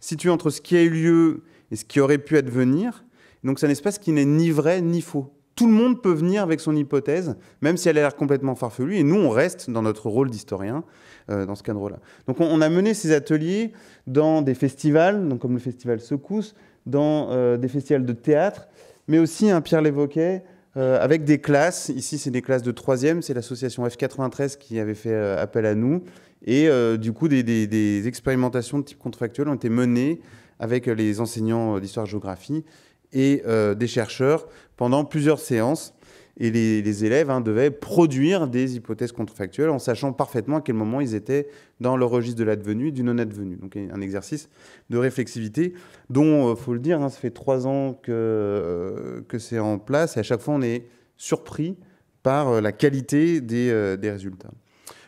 situé entre ce qui a eu lieu et ce qui aurait pu advenir, donc c'est un espace qui n'est ni vrai ni faux. Tout le monde peut venir avec son hypothèse, même si elle a l'air complètement farfelue, et nous, on reste dans notre rôle d'historien euh, dans ce cadre-là. Donc on, a mené ces ateliers dans des festivals, donc comme le festival Secousse, dans euh, des festivals de théâtre, mais aussi, hein, Pierre l'évoquait, euh, avec des classes. Ici, c'est des classes de troisième. C'est l'association F93 qui avait fait appel à nous. Et du coup, des, des, expérimentations de type contrefactuel ont été menées avec les enseignants d'histoire-géographie et euh, des chercheurs pendant plusieurs séances. Et les, élèves hein, devaient produire des hypothèses contrefactuelles en sachant parfaitement à quel moment ils étaient dans le registre de l'advenu et du non-advenu. Donc un exercice de réflexivité dont, il euh, faut le dire, hein, ça fait trois ans que, euh, que c'est en place et à chaque fois on est surpris par la qualité des, des résultats.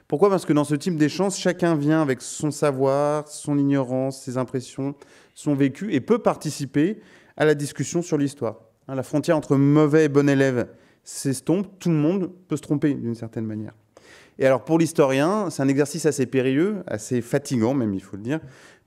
Pourquoi Parce que dans ce type d'échange, chacun vient avec son savoir, son ignorance, ses impressions, son vécu et peut participer à la discussion sur l'histoire. Hein, la frontière entre mauvais et bon élève s'estompe, tout le monde peut se tromper d'une certaine manière. Et alors pour l'historien, c'est un exercice assez périlleux, assez fatigant même, il faut le dire,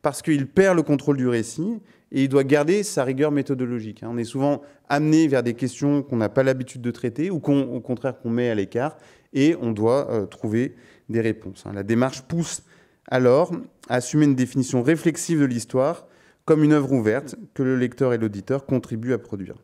parce qu'il perd le contrôle du récit et il doit garder sa rigueur méthodologique. Hein, on est souvent amené vers des questions qu'on n'a pas l'habitude de traiter ou qu'on, au contraire qu'on met à l'écart et on doit euh, trouver des réponses. Hein, la démarche pousse alors à assumer une définition réflexive de l'histoire comme une œuvre ouverte que le lecteur et l'auditeur contribuent à produire.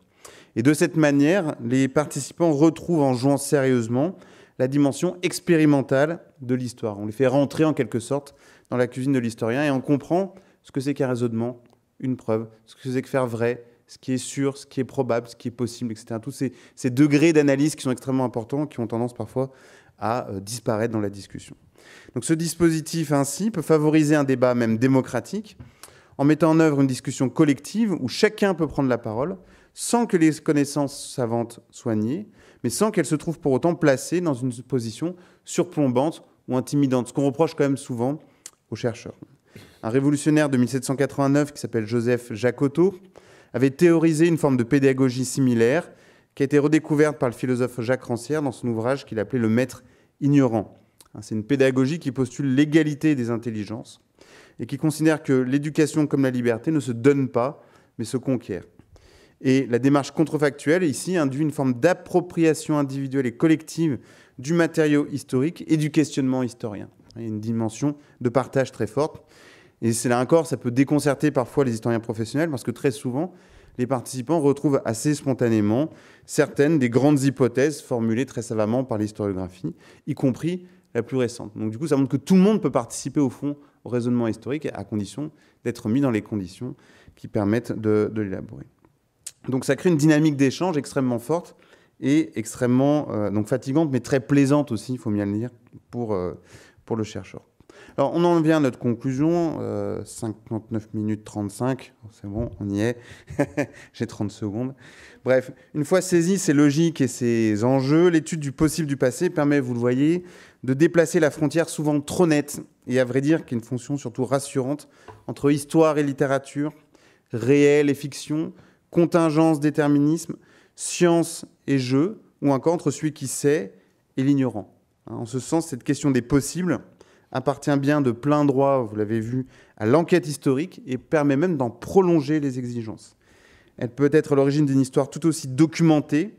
Et de cette manière, les participants retrouvent en jouant sérieusement la dimension expérimentale de l'histoire. On les fait rentrer en quelque sorte dans la cuisine de l'historien et on comprend ce que c'est qu'un raisonnement, une preuve, ce que c'est que faire vrai, ce qui est sûr, ce qui est probable, ce qui est possible, etc. Tous ces, ces degrés d'analyse qui sont extrêmement importants, qui ont tendance parfois à euh, disparaître dans la discussion. Donc ce dispositif ainsi peut favoriser un débat même démocratique, en mettant en œuvre une discussion collective où chacun peut prendre la parole, sans que les connaissances savantes soient niées, mais sans qu'elles se trouvent pour autant placées dans une position surplombante ou intimidante, ce qu'on reproche quand même souvent aux chercheurs. Un révolutionnaire de 1789 qui s'appelle Joseph Jacotot avait théorisé une forme de pédagogie similaire qui a été redécouverte par le philosophe Jacques Rancière dans son ouvrage qu'il appelait Le Maître ignorant. C'est une pédagogie qui postule l'égalité des intelligences et qui considère que l'éducation comme la liberté ne se donne pas, mais se conquiert. Et la démarche contrefactuelle, ici, induit une forme d'appropriation individuelle et collective du matériau historique et du questionnement historien. Il y a une dimension de partage très forte. Et c'est là encore, ça peut déconcerter parfois les historiens professionnels, parce que très souvent, les participants retrouvent assez spontanément certaines des grandes hypothèses formulées très savamment par l'historiographie, y compris la plus récente. Donc du coup, ça montre que tout le monde peut participer au fond au raisonnement historique, à condition d'être mis dans les conditions qui permettent de, l'élaborer. Donc ça crée une dynamique d'échange extrêmement forte et extrêmement euh, donc fatigante, mais très plaisante aussi, il faut bien le dire, pour, euh, pour le chercheur. Alors on en vient à notre conclusion, 59 euh, minutes 35, c'est bon, on y est, j'ai 30 secondes. Bref, une fois saisies ces logiques et ces enjeux, l'étude du possible du passé permet, vous le voyez, de déplacer la frontière souvent trop nette et à vrai dire qui a une fonction surtout rassurante entre histoire et littérature, réel et fiction, contingence, déterminisme, science et jeu, ou encore entre celui qui sait et l'ignorant. En ce sens, cette question des possibles appartient bien de plein droit, vous l'avez vu, à l'enquête historique et permet même d'en prolonger les exigences. Elle peut être l'origine d'une histoire tout aussi documentée,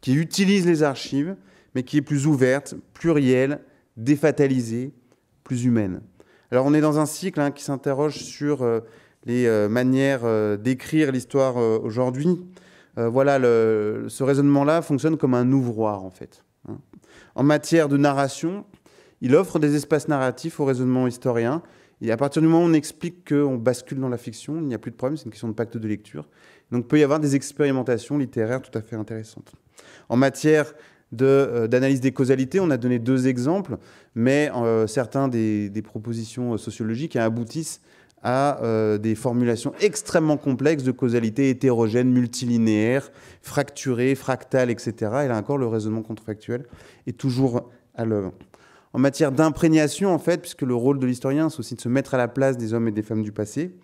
qui utilise les archives, mais qui est plus ouverte, plurielle, défatalisée, plus humaine. Alors on est dans un cycle hein, qui s'interroge sur euh, les euh, manières euh, d'écrire l'histoire aujourd'hui. voilà, ce raisonnement-là fonctionne comme un ouvroir en fait. Hein. En matière de narration, il offre des espaces narratifs au raisonnement historien. Et à partir du moment où on explique qu'on bascule dans la fiction, il n'y a plus de problème, c'est une question de pacte de lecture. Donc peut y avoir des expérimentations littéraires tout à fait intéressantes. En matière euh, d'analyse des causalités. On a donné deux exemples, mais euh, certains des, des, propositions euh, sociologiques aboutissent à des formulations extrêmement complexes de causalités hétérogènes, multilinéaires, fracturées, fractales, etc. Et là encore, le raisonnement contrefactuel est toujours à l'œuvre. En matière d'imprégnation, en fait, puisque le rôle de l'historien, c'est aussi de se mettre à la place des hommes et des femmes du passé,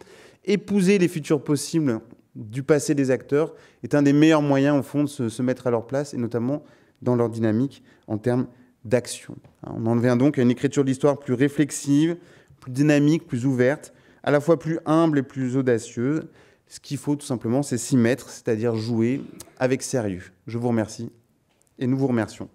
épouser les futurs possibles du passé des acteurs est un des meilleurs moyens, au fond, de se, se mettre à leur place, et notamment dans leur dynamique en termes d'action. Hein, on en vient donc à une écriture d'histoire plus réflexive, plus dynamique, plus ouverte, à la fois plus humble et plus audacieuse. Ce qu'il faut tout simplement, c'est s'y mettre, c'est-à-dire jouer avec sérieux. Je vous remercie et nous vous remercions.